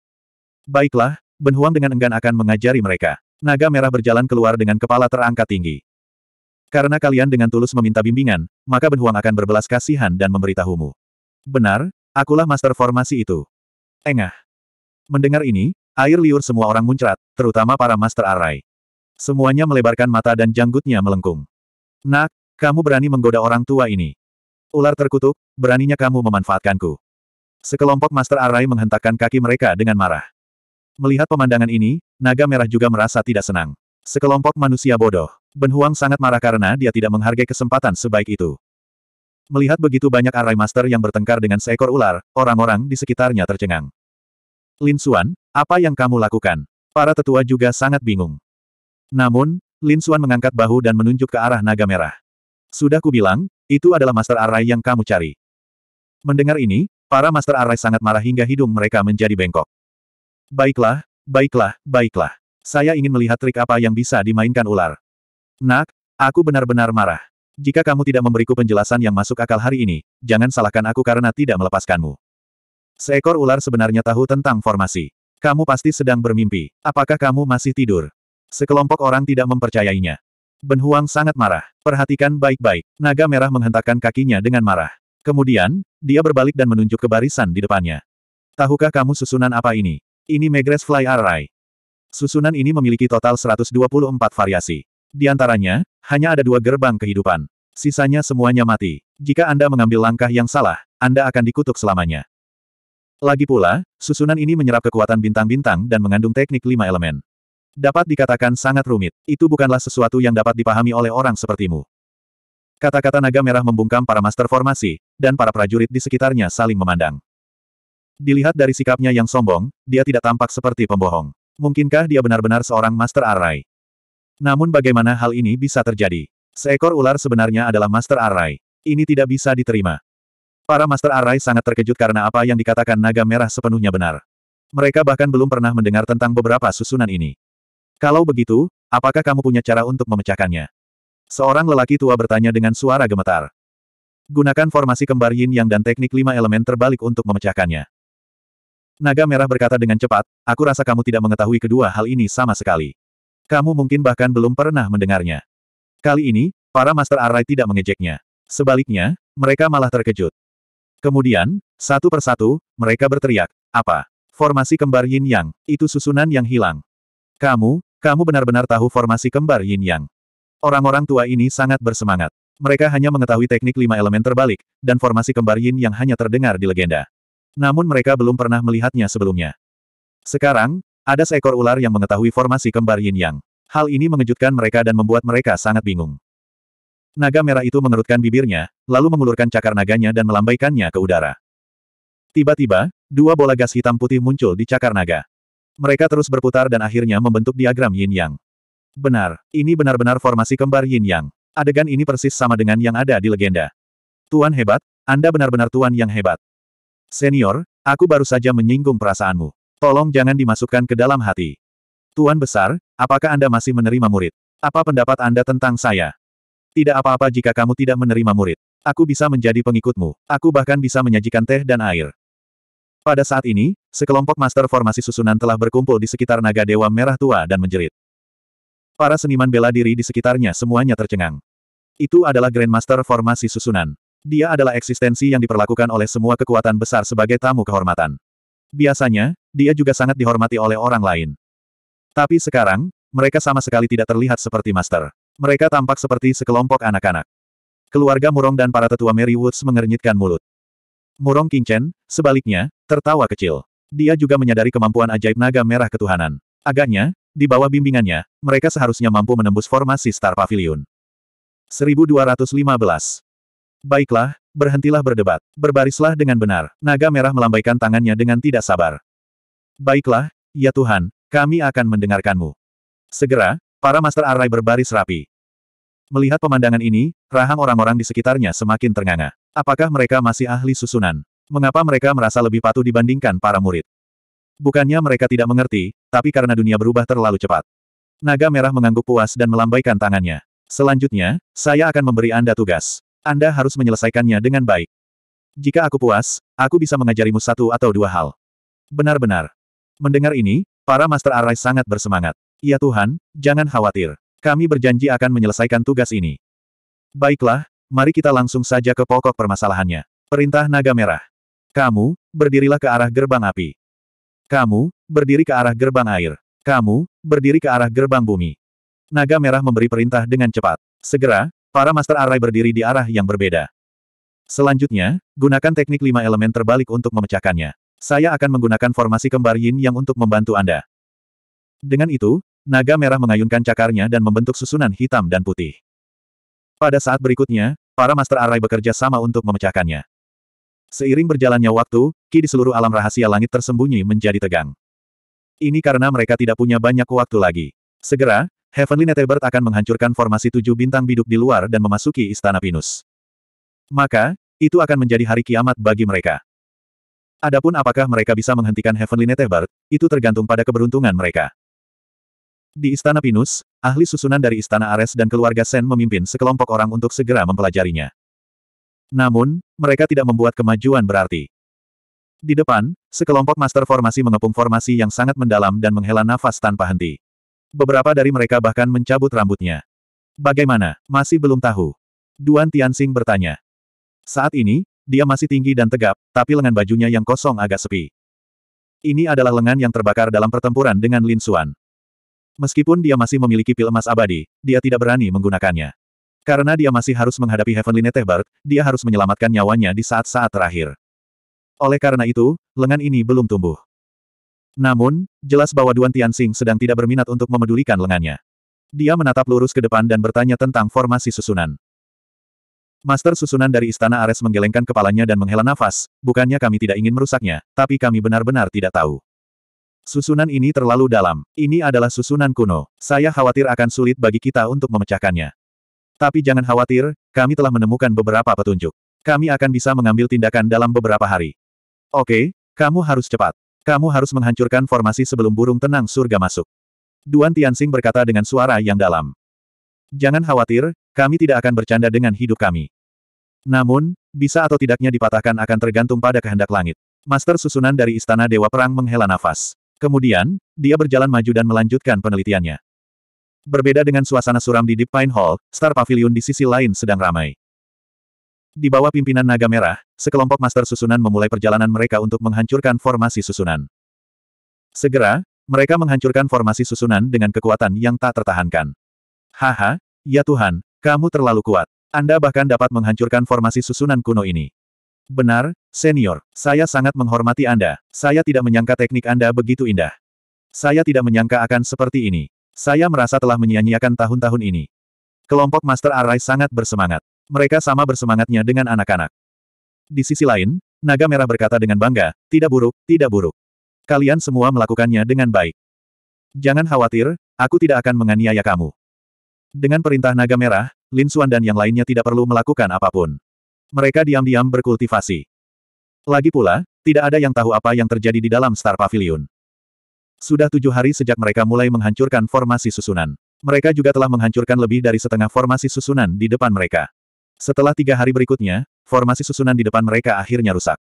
Speaker 1: Baiklah, Ben Huang dengan enggan akan mengajari mereka. Naga merah berjalan keluar dengan kepala terangkat tinggi. Karena kalian dengan tulus meminta bimbingan, maka Ben Huang akan berbelas kasihan dan memberitahumu. Benar, akulah master formasi itu. Engah. Mendengar ini, air liur semua orang muncrat, terutama para master arai. Semuanya melebarkan mata dan janggutnya melengkung. Nak, kamu berani menggoda orang tua ini. Ular terkutuk, beraninya kamu memanfaatkanku. Sekelompok Master Arai menghentakkan kaki mereka dengan marah. Melihat pemandangan ini, naga merah juga merasa tidak senang. Sekelompok manusia bodoh. Ben Huang sangat marah karena dia tidak menghargai kesempatan sebaik itu. Melihat begitu banyak Arai Master yang bertengkar dengan seekor ular, orang-orang di sekitarnya tercengang. Lin Xuan, apa yang kamu lakukan? Para tetua juga sangat bingung. Namun, Lin Xuan mengangkat bahu dan menunjuk ke arah naga merah. Sudah kubilang, itu adalah Master Arai yang kamu cari. Mendengar ini, Para Master arai sangat marah hingga hidung mereka menjadi bengkok. Baiklah, baiklah, baiklah. Saya ingin melihat trik apa yang bisa dimainkan ular. Nak, aku benar-benar marah. Jika kamu tidak memberiku penjelasan yang masuk akal hari ini, jangan salahkan aku karena tidak melepaskanmu. Seekor ular sebenarnya tahu tentang formasi. Kamu pasti sedang bermimpi. Apakah kamu masih tidur? Sekelompok orang tidak mempercayainya. Benhuang sangat marah. Perhatikan baik-baik. Naga merah menghentakkan kakinya dengan marah. Kemudian, dia berbalik dan menunjuk ke barisan di depannya. Tahukah kamu susunan apa ini? Ini Megres Fly Array. Susunan ini memiliki total 124 variasi. Di antaranya, hanya ada dua gerbang kehidupan. Sisanya semuanya mati. Jika Anda mengambil langkah yang salah, Anda akan dikutuk selamanya. Lagi pula, susunan ini menyerap kekuatan bintang-bintang dan mengandung teknik lima elemen. Dapat dikatakan sangat rumit, itu bukanlah sesuatu yang dapat dipahami oleh orang sepertimu. Kata-kata naga merah membungkam para master formasi, dan para prajurit di sekitarnya saling memandang. Dilihat dari sikapnya yang sombong, dia tidak tampak seperti pembohong. Mungkinkah dia benar-benar seorang master arai? Namun bagaimana hal ini bisa terjadi? Seekor ular sebenarnya adalah master arai. Ini tidak bisa diterima. Para master arai sangat terkejut karena apa yang dikatakan naga merah sepenuhnya benar. Mereka bahkan belum pernah mendengar tentang beberapa susunan ini. Kalau begitu, apakah kamu punya cara untuk memecahkannya? Seorang lelaki tua bertanya dengan suara gemetar. Gunakan formasi kembar yin yang dan teknik lima elemen terbalik untuk memecahkannya. Naga merah berkata dengan cepat, aku rasa kamu tidak mengetahui kedua hal ini sama sekali. Kamu mungkin bahkan belum pernah mendengarnya. Kali ini, para Master arai tidak mengejeknya. Sebaliknya, mereka malah terkejut. Kemudian, satu persatu, mereka berteriak, apa? Formasi kembar yin yang, itu susunan yang hilang. Kamu, kamu benar-benar tahu formasi kembar yin yang. Orang-orang tua ini sangat bersemangat. Mereka hanya mengetahui teknik lima elemen terbalik, dan formasi kembar yin yang hanya terdengar di legenda. Namun mereka belum pernah melihatnya sebelumnya. Sekarang, ada seekor ular yang mengetahui formasi kembar yin yang. Hal ini mengejutkan mereka dan membuat mereka sangat bingung. Naga merah itu mengerutkan bibirnya, lalu mengulurkan cakar naganya dan melambaikannya ke udara. Tiba-tiba, dua bola gas hitam putih muncul di cakar naga. Mereka terus berputar dan akhirnya membentuk diagram yin yang. Benar, ini benar-benar formasi kembar yin yang. Adegan ini persis sama dengan yang ada di legenda. Tuan hebat, Anda benar-benar tuan yang hebat. Senior, aku baru saja menyinggung perasaanmu. Tolong jangan dimasukkan ke dalam hati. Tuan besar, apakah Anda masih menerima murid? Apa pendapat Anda tentang saya? Tidak apa-apa jika kamu tidak menerima murid. Aku bisa menjadi pengikutmu. Aku bahkan bisa menyajikan teh dan air. Pada saat ini, sekelompok master formasi susunan telah berkumpul di sekitar naga dewa merah tua dan menjerit. Para seniman bela diri di sekitarnya semuanya tercengang. Itu adalah Grandmaster formasi susunan. Dia adalah eksistensi yang diperlakukan oleh semua kekuatan besar sebagai tamu kehormatan. Biasanya, dia juga sangat dihormati oleh orang lain. Tapi sekarang, mereka sama sekali tidak terlihat seperti master. Mereka tampak seperti sekelompok anak-anak. Keluarga Murong dan para tetua Mary Woods mengernyitkan mulut. Murong Kinchen, sebaliknya, tertawa kecil. Dia juga menyadari kemampuan ajaib naga merah ketuhanan. Agaknya, di bawah bimbingannya, mereka seharusnya mampu menembus formasi Star Pavilion. 1215. Baiklah, berhentilah berdebat. Berbarislah dengan benar. Naga merah melambaikan tangannya dengan tidak sabar. Baiklah, ya Tuhan, kami akan mendengarkanmu. Segera, para Master Arai berbaris rapi. Melihat pemandangan ini, rahang orang-orang di sekitarnya semakin ternganga. Apakah mereka masih ahli susunan? Mengapa mereka merasa lebih patuh dibandingkan para murid? Bukannya mereka tidak mengerti, tapi karena dunia berubah terlalu cepat. Naga merah mengangguk puas dan melambaikan tangannya. Selanjutnya, saya akan memberi Anda tugas. Anda harus menyelesaikannya dengan baik. Jika aku puas, aku bisa mengajarimu satu atau dua hal. Benar-benar. Mendengar ini, para Master Arai sangat bersemangat. Ya Tuhan, jangan khawatir. Kami berjanji akan menyelesaikan tugas ini. Baiklah, mari kita langsung saja ke pokok permasalahannya. Perintah Naga Merah. Kamu, berdirilah ke arah gerbang api. Kamu, berdiri ke arah gerbang air. Kamu, berdiri ke arah gerbang bumi. Naga merah memberi perintah dengan cepat. Segera, para Master arai berdiri di arah yang berbeda. Selanjutnya, gunakan teknik lima elemen terbalik untuk memecahkannya. Saya akan menggunakan formasi kembar yin yang untuk membantu Anda. Dengan itu, naga merah mengayunkan cakarnya dan membentuk susunan hitam dan putih. Pada saat berikutnya, para Master arai bekerja sama untuk memecahkannya. Seiring berjalannya waktu, ki di seluruh alam rahasia langit tersembunyi menjadi tegang. Ini karena mereka tidak punya banyak waktu lagi. Segera, Heavenly Netherbird akan menghancurkan formasi tujuh bintang biduk di luar dan memasuki Istana Pinus. Maka, itu akan menjadi hari kiamat bagi mereka. Adapun apakah mereka bisa menghentikan Heavenly Netherbird, itu tergantung pada keberuntungan mereka. Di Istana Pinus, ahli susunan dari Istana Ares dan keluarga Sen memimpin sekelompok orang untuk segera mempelajarinya. Namun, mereka tidak membuat kemajuan berarti. Di depan, sekelompok master formasi mengepung formasi yang sangat mendalam dan menghela nafas tanpa henti. Beberapa dari mereka bahkan mencabut rambutnya. Bagaimana? Masih belum tahu. Duan Tianxing bertanya. Saat ini, dia masih tinggi dan tegap, tapi lengan bajunya yang kosong agak sepi. Ini adalah lengan yang terbakar dalam pertempuran dengan Lin Xuan. Meskipun dia masih memiliki pil emas abadi, dia tidak berani menggunakannya. Karena dia masih harus menghadapi Heavenly Netherbird, dia harus menyelamatkan nyawanya di saat-saat terakhir. Oleh karena itu, lengan ini belum tumbuh. Namun, jelas bahwa Duan Tianxing sedang tidak berminat untuk memedulikan lengannya. Dia menatap lurus ke depan dan bertanya tentang formasi susunan. Master susunan dari Istana Ares menggelengkan kepalanya dan menghela nafas, bukannya kami tidak ingin merusaknya, tapi kami benar-benar tidak tahu. Susunan ini terlalu dalam. Ini adalah susunan kuno. Saya khawatir akan sulit bagi kita untuk memecahkannya. Tapi jangan khawatir, kami telah menemukan beberapa petunjuk. Kami akan bisa mengambil tindakan dalam beberapa hari. Oke, kamu harus cepat. Kamu harus menghancurkan formasi sebelum burung tenang surga masuk. Duan Tianxing berkata dengan suara yang dalam. Jangan khawatir, kami tidak akan bercanda dengan hidup kami. Namun, bisa atau tidaknya dipatahkan akan tergantung pada kehendak langit. Master susunan dari Istana Dewa Perang menghela nafas. Kemudian, dia berjalan maju dan melanjutkan penelitiannya. Berbeda dengan suasana suram di Deep Pine Hall, Star Pavilion di sisi lain sedang ramai. Di bawah pimpinan Naga Merah, sekelompok master susunan memulai perjalanan mereka untuk menghancurkan formasi susunan. Segera, mereka menghancurkan formasi susunan dengan kekuatan yang tak tertahankan. Haha, ya Tuhan, kamu terlalu kuat. Anda bahkan dapat menghancurkan formasi susunan kuno ini. Benar, senior, saya sangat menghormati Anda. Saya tidak menyangka teknik Anda begitu indah. Saya tidak menyangka akan seperti ini. Saya merasa telah menyia-nyiakan tahun-tahun ini. Kelompok Master Arai sangat bersemangat. Mereka sama bersemangatnya dengan anak-anak. Di sisi lain, Naga Merah berkata dengan bangga, tidak buruk, tidak buruk. Kalian semua melakukannya dengan baik. Jangan khawatir, aku tidak akan menganiaya kamu. Dengan perintah Naga Merah, Lin Xuan dan yang lainnya tidak perlu melakukan apapun. Mereka diam-diam berkultivasi. Lagi pula, tidak ada yang tahu apa yang terjadi di dalam Star Pavilion. Sudah tujuh hari sejak mereka mulai menghancurkan formasi susunan. Mereka juga telah menghancurkan lebih dari setengah formasi susunan di depan mereka. Setelah tiga hari berikutnya, formasi susunan di depan mereka akhirnya rusak.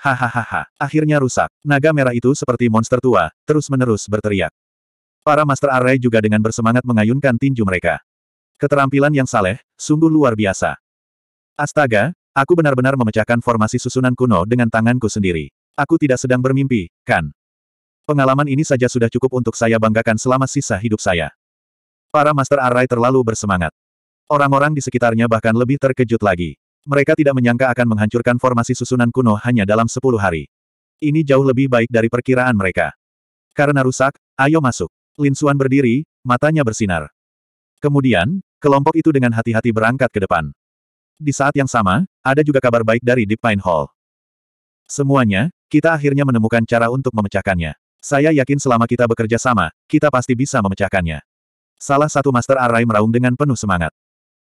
Speaker 1: Hahaha, akhirnya rusak. Naga merah itu seperti monster tua, terus-menerus berteriak. Para Master Array juga dengan bersemangat mengayunkan tinju mereka. Keterampilan yang saleh, sungguh luar biasa. Astaga, aku benar-benar memecahkan formasi susunan kuno dengan tanganku sendiri. Aku tidak sedang bermimpi, kan? Pengalaman ini saja sudah cukup untuk saya banggakan selama sisa hidup saya. Para Master arai terlalu bersemangat. Orang-orang di sekitarnya bahkan lebih terkejut lagi. Mereka tidak menyangka akan menghancurkan formasi susunan kuno hanya dalam sepuluh hari. Ini jauh lebih baik dari perkiraan mereka. Karena rusak, ayo masuk. Lin Suan berdiri, matanya bersinar. Kemudian, kelompok itu dengan hati-hati berangkat ke depan. Di saat yang sama, ada juga kabar baik dari Deep Pine Hall. Semuanya, kita akhirnya menemukan cara untuk memecahkannya. Saya yakin selama kita bekerja sama, kita pasti bisa memecahkannya. Salah satu Master Arai meraung dengan penuh semangat.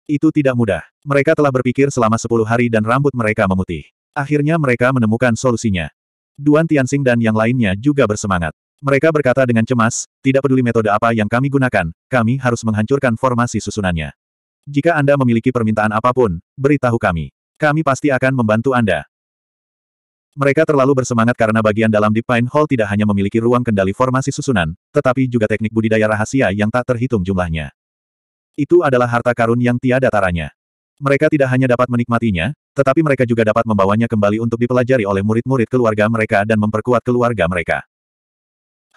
Speaker 1: Itu tidak mudah. Mereka telah berpikir selama sepuluh hari dan rambut mereka memutih. Akhirnya mereka menemukan solusinya. Duan Tianxing dan yang lainnya juga bersemangat. Mereka berkata dengan cemas, tidak peduli metode apa yang kami gunakan, kami harus menghancurkan formasi susunannya. Jika Anda memiliki permintaan apapun, beritahu kami. Kami pasti akan membantu Anda. Mereka terlalu bersemangat karena bagian dalam Deep Pine Hall tidak hanya memiliki ruang kendali formasi susunan, tetapi juga teknik budidaya rahasia yang tak terhitung jumlahnya. Itu adalah harta karun yang tiada taranya. Mereka tidak hanya dapat menikmatinya, tetapi mereka juga dapat membawanya kembali untuk dipelajari oleh murid-murid keluarga mereka dan memperkuat keluarga mereka.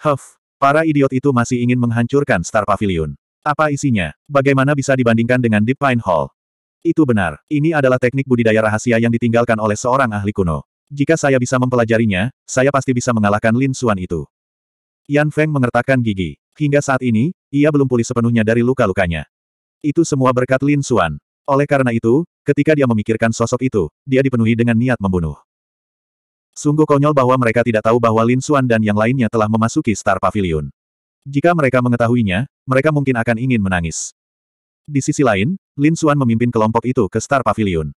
Speaker 1: Huff, para idiot itu masih ingin menghancurkan Star Pavilion. Apa isinya? Bagaimana bisa dibandingkan dengan Deep Pine Hall? Itu benar, ini adalah teknik budidaya rahasia yang ditinggalkan oleh seorang ahli kuno. Jika saya bisa mempelajarinya, saya pasti bisa mengalahkan Lin Xuan itu. Yan Feng mengertakkan gigi. Hingga saat ini, ia belum pulih sepenuhnya dari luka-lukanya. Itu semua berkat Lin Xuan. Oleh karena itu, ketika dia memikirkan sosok itu, dia dipenuhi dengan niat membunuh. Sungguh konyol bahwa mereka tidak tahu bahwa Lin Xuan dan yang lainnya telah memasuki Star Pavilion. Jika mereka mengetahuinya, mereka mungkin akan ingin menangis. Di sisi lain, Lin Xuan memimpin kelompok itu ke Star Pavilion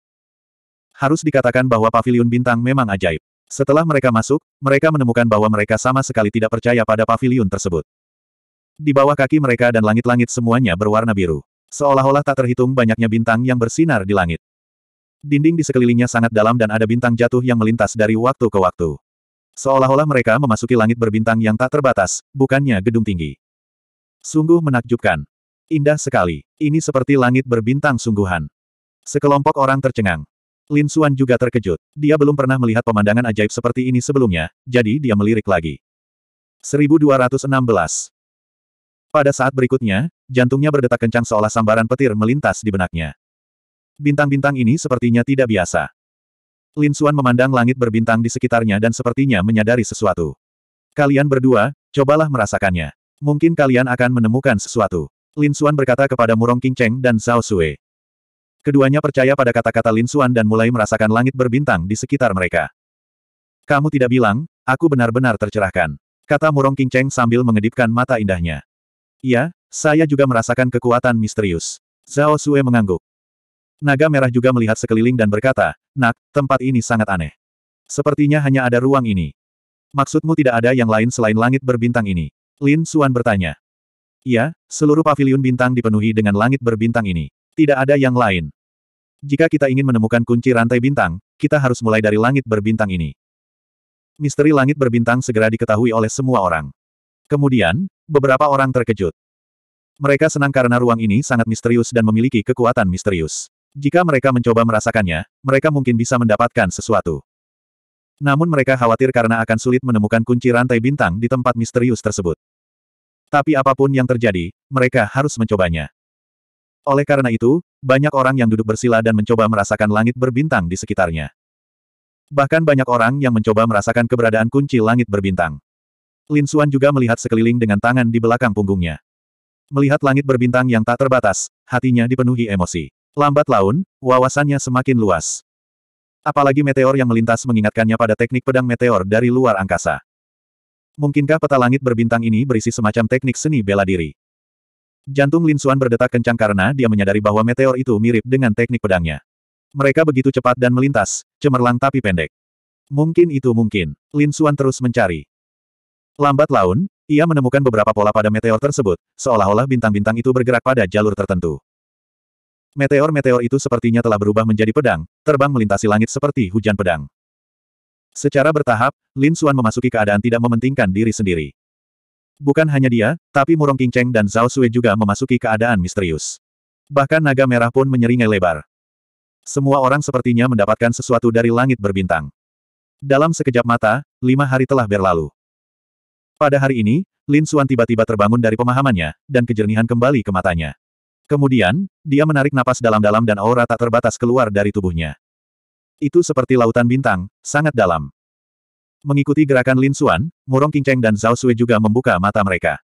Speaker 1: harus dikatakan bahwa pavilion bintang memang ajaib. Setelah mereka masuk, mereka menemukan bahwa mereka sama sekali tidak percaya pada pavilion tersebut. Di bawah kaki mereka dan langit-langit semuanya berwarna biru. Seolah-olah tak terhitung banyaknya bintang yang bersinar di langit. Dinding di sekelilingnya sangat dalam dan ada bintang jatuh yang melintas dari waktu ke waktu. Seolah-olah mereka memasuki langit berbintang yang tak terbatas, bukannya gedung tinggi. Sungguh menakjubkan. Indah sekali. Ini seperti langit berbintang sungguhan. Sekelompok orang tercengang. Lin Xuan juga terkejut. Dia belum pernah melihat pemandangan ajaib seperti ini sebelumnya, jadi dia melirik lagi. 1216 Pada saat berikutnya, jantungnya berdetak kencang seolah sambaran petir melintas di benaknya. Bintang-bintang ini sepertinya tidak biasa. Lin Xuan memandang langit berbintang di sekitarnya dan sepertinya menyadari sesuatu. Kalian berdua, cobalah merasakannya. Mungkin kalian akan menemukan sesuatu. Lin Xuan berkata kepada Murong Qingcheng dan Zhao Sui. Keduanya percaya pada kata-kata Lin Xuan dan mulai merasakan langit berbintang di sekitar mereka. Kamu tidak bilang, aku benar-benar tercerahkan. Kata Murong King Cheng sambil mengedipkan mata indahnya. Iya, saya juga merasakan kekuatan misterius. Zhao Sue mengangguk. Naga merah juga melihat sekeliling dan berkata, Nak, tempat ini sangat aneh. Sepertinya hanya ada ruang ini. Maksudmu tidak ada yang lain selain langit berbintang ini? Lin Xuan bertanya. Iya, seluruh paviliun bintang dipenuhi dengan langit berbintang ini. Tidak ada yang lain. Jika kita ingin menemukan kunci rantai bintang, kita harus mulai dari langit berbintang ini. Misteri langit berbintang segera diketahui oleh semua orang. Kemudian, beberapa orang terkejut. Mereka senang karena ruang ini sangat misterius dan memiliki kekuatan misterius. Jika mereka mencoba merasakannya, mereka mungkin bisa mendapatkan sesuatu. Namun mereka khawatir karena akan sulit menemukan kunci rantai bintang di tempat misterius tersebut. Tapi apapun yang terjadi, mereka harus mencobanya. Oleh karena itu, banyak orang yang duduk bersila dan mencoba merasakan langit berbintang di sekitarnya. Bahkan banyak orang yang mencoba merasakan keberadaan kunci langit berbintang. Lin Suan juga melihat sekeliling dengan tangan di belakang punggungnya. Melihat langit berbintang yang tak terbatas, hatinya dipenuhi emosi. Lambat laun, wawasannya semakin luas. Apalagi meteor yang melintas mengingatkannya pada teknik pedang meteor dari luar angkasa. Mungkinkah peta langit berbintang ini berisi semacam teknik seni bela diri? Jantung Lin Xuan berdetak kencang karena dia menyadari bahwa meteor itu mirip dengan teknik pedangnya. Mereka begitu cepat dan melintas, cemerlang tapi pendek. Mungkin itu mungkin. Lin Xuan terus mencari. Lambat laun, ia menemukan beberapa pola pada meteor tersebut, seolah-olah bintang-bintang itu bergerak pada jalur tertentu. Meteor-meteor itu sepertinya telah berubah menjadi pedang, terbang melintasi langit seperti hujan pedang. Secara bertahap, Lin Xuan memasuki keadaan tidak mementingkan diri sendiri. Bukan hanya dia, tapi Murong Qingcheng dan Zhao Sui juga memasuki keadaan misterius. Bahkan naga merah pun menyeringai lebar. Semua orang sepertinya mendapatkan sesuatu dari langit berbintang. Dalam sekejap mata, lima hari telah berlalu. Pada hari ini, Lin Xuan tiba-tiba terbangun dari pemahamannya, dan kejernihan kembali ke matanya. Kemudian, dia menarik napas dalam-dalam dan aura tak terbatas keluar dari tubuhnya. Itu seperti lautan bintang, sangat dalam. Mengikuti gerakan Lin Xuan, Murong Qingcheng dan Zhao Sui juga membuka mata mereka.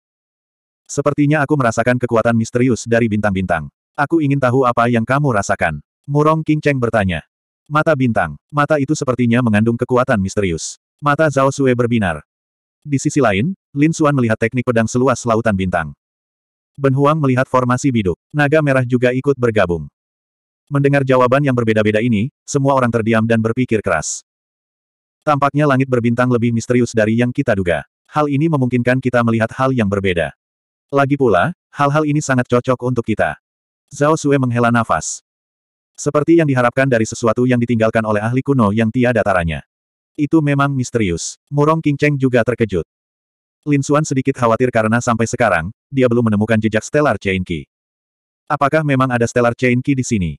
Speaker 1: Sepertinya aku merasakan kekuatan misterius dari bintang-bintang. Aku ingin tahu apa yang kamu rasakan. Murong Qingcheng bertanya. Mata bintang. Mata itu sepertinya mengandung kekuatan misterius. Mata Zhao Sui berbinar. Di sisi lain, Lin Xuan melihat teknik pedang seluas lautan bintang. Ben Huang melihat formasi biduk. Naga merah juga ikut bergabung. Mendengar jawaban yang berbeda-beda ini, semua orang terdiam dan berpikir keras. Tampaknya langit berbintang lebih misterius dari yang kita duga. Hal ini memungkinkan kita melihat hal yang berbeda. Lagi pula, hal-hal ini sangat cocok untuk kita. Zhao Sue menghela nafas. Seperti yang diharapkan dari sesuatu yang ditinggalkan oleh ahli kuno yang tiada taranya. Itu memang misterius. Murong King Cheng juga terkejut. Lin Xuan sedikit khawatir karena sampai sekarang, dia belum menemukan jejak Stellar Chain Key. Apakah memang ada Stellar Chain Key di sini?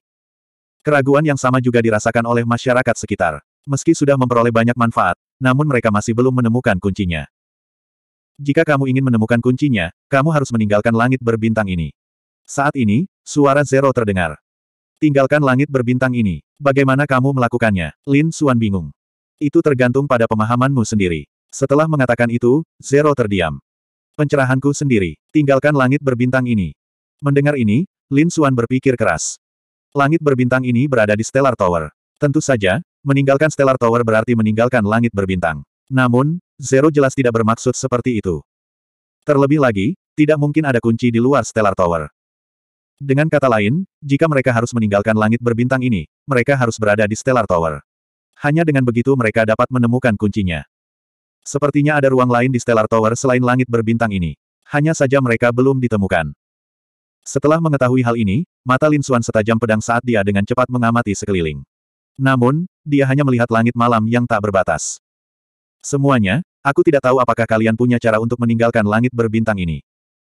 Speaker 1: Keraguan yang sama juga dirasakan oleh masyarakat sekitar. Meski sudah memperoleh banyak manfaat, namun mereka masih belum menemukan kuncinya. Jika kamu ingin menemukan kuncinya, kamu harus meninggalkan langit berbintang ini. Saat ini, suara Zero terdengar. Tinggalkan langit berbintang ini. Bagaimana kamu melakukannya? Lin Suan bingung. Itu tergantung pada pemahamanmu sendiri. Setelah mengatakan itu, Zero terdiam. Pencerahanku sendiri. Tinggalkan langit berbintang ini. Mendengar ini, Lin Suan berpikir keras. Langit berbintang ini berada di Stellar Tower. Tentu saja, Meninggalkan Stellar Tower berarti meninggalkan langit berbintang. Namun, Zero jelas tidak bermaksud seperti itu. Terlebih lagi, tidak mungkin ada kunci di luar Stellar Tower. Dengan kata lain, jika mereka harus meninggalkan langit berbintang ini, mereka harus berada di Stellar Tower. Hanya dengan begitu mereka dapat menemukan kuncinya. Sepertinya ada ruang lain di Stellar Tower selain langit berbintang ini. Hanya saja mereka belum ditemukan. Setelah mengetahui hal ini, mata Lin Xuan setajam pedang saat dia dengan cepat mengamati sekeliling. Namun, dia hanya melihat langit malam yang tak berbatas. Semuanya, aku tidak tahu apakah kalian punya cara untuk meninggalkan langit berbintang ini.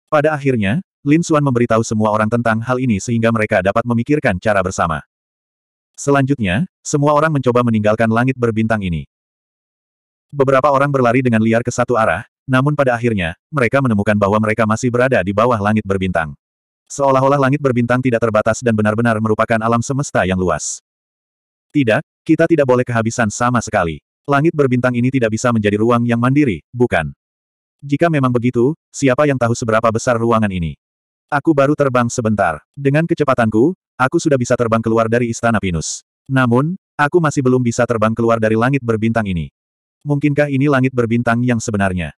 Speaker 1: Pada akhirnya, Lin Xuan memberitahu semua orang tentang hal ini sehingga mereka dapat memikirkan cara bersama. Selanjutnya, semua orang mencoba meninggalkan langit berbintang ini. Beberapa orang berlari dengan liar ke satu arah, namun pada akhirnya, mereka menemukan bahwa mereka masih berada di bawah langit berbintang. Seolah-olah langit berbintang tidak terbatas dan benar-benar merupakan alam semesta yang luas. Tidak, kita tidak boleh kehabisan sama sekali. Langit berbintang ini tidak bisa menjadi ruang yang mandiri, bukan? Jika memang begitu, siapa yang tahu seberapa besar ruangan ini? Aku baru terbang sebentar. Dengan kecepatanku, aku sudah bisa terbang keluar dari Istana Pinus. Namun, aku masih belum bisa terbang keluar dari langit berbintang ini. Mungkinkah ini langit berbintang yang sebenarnya?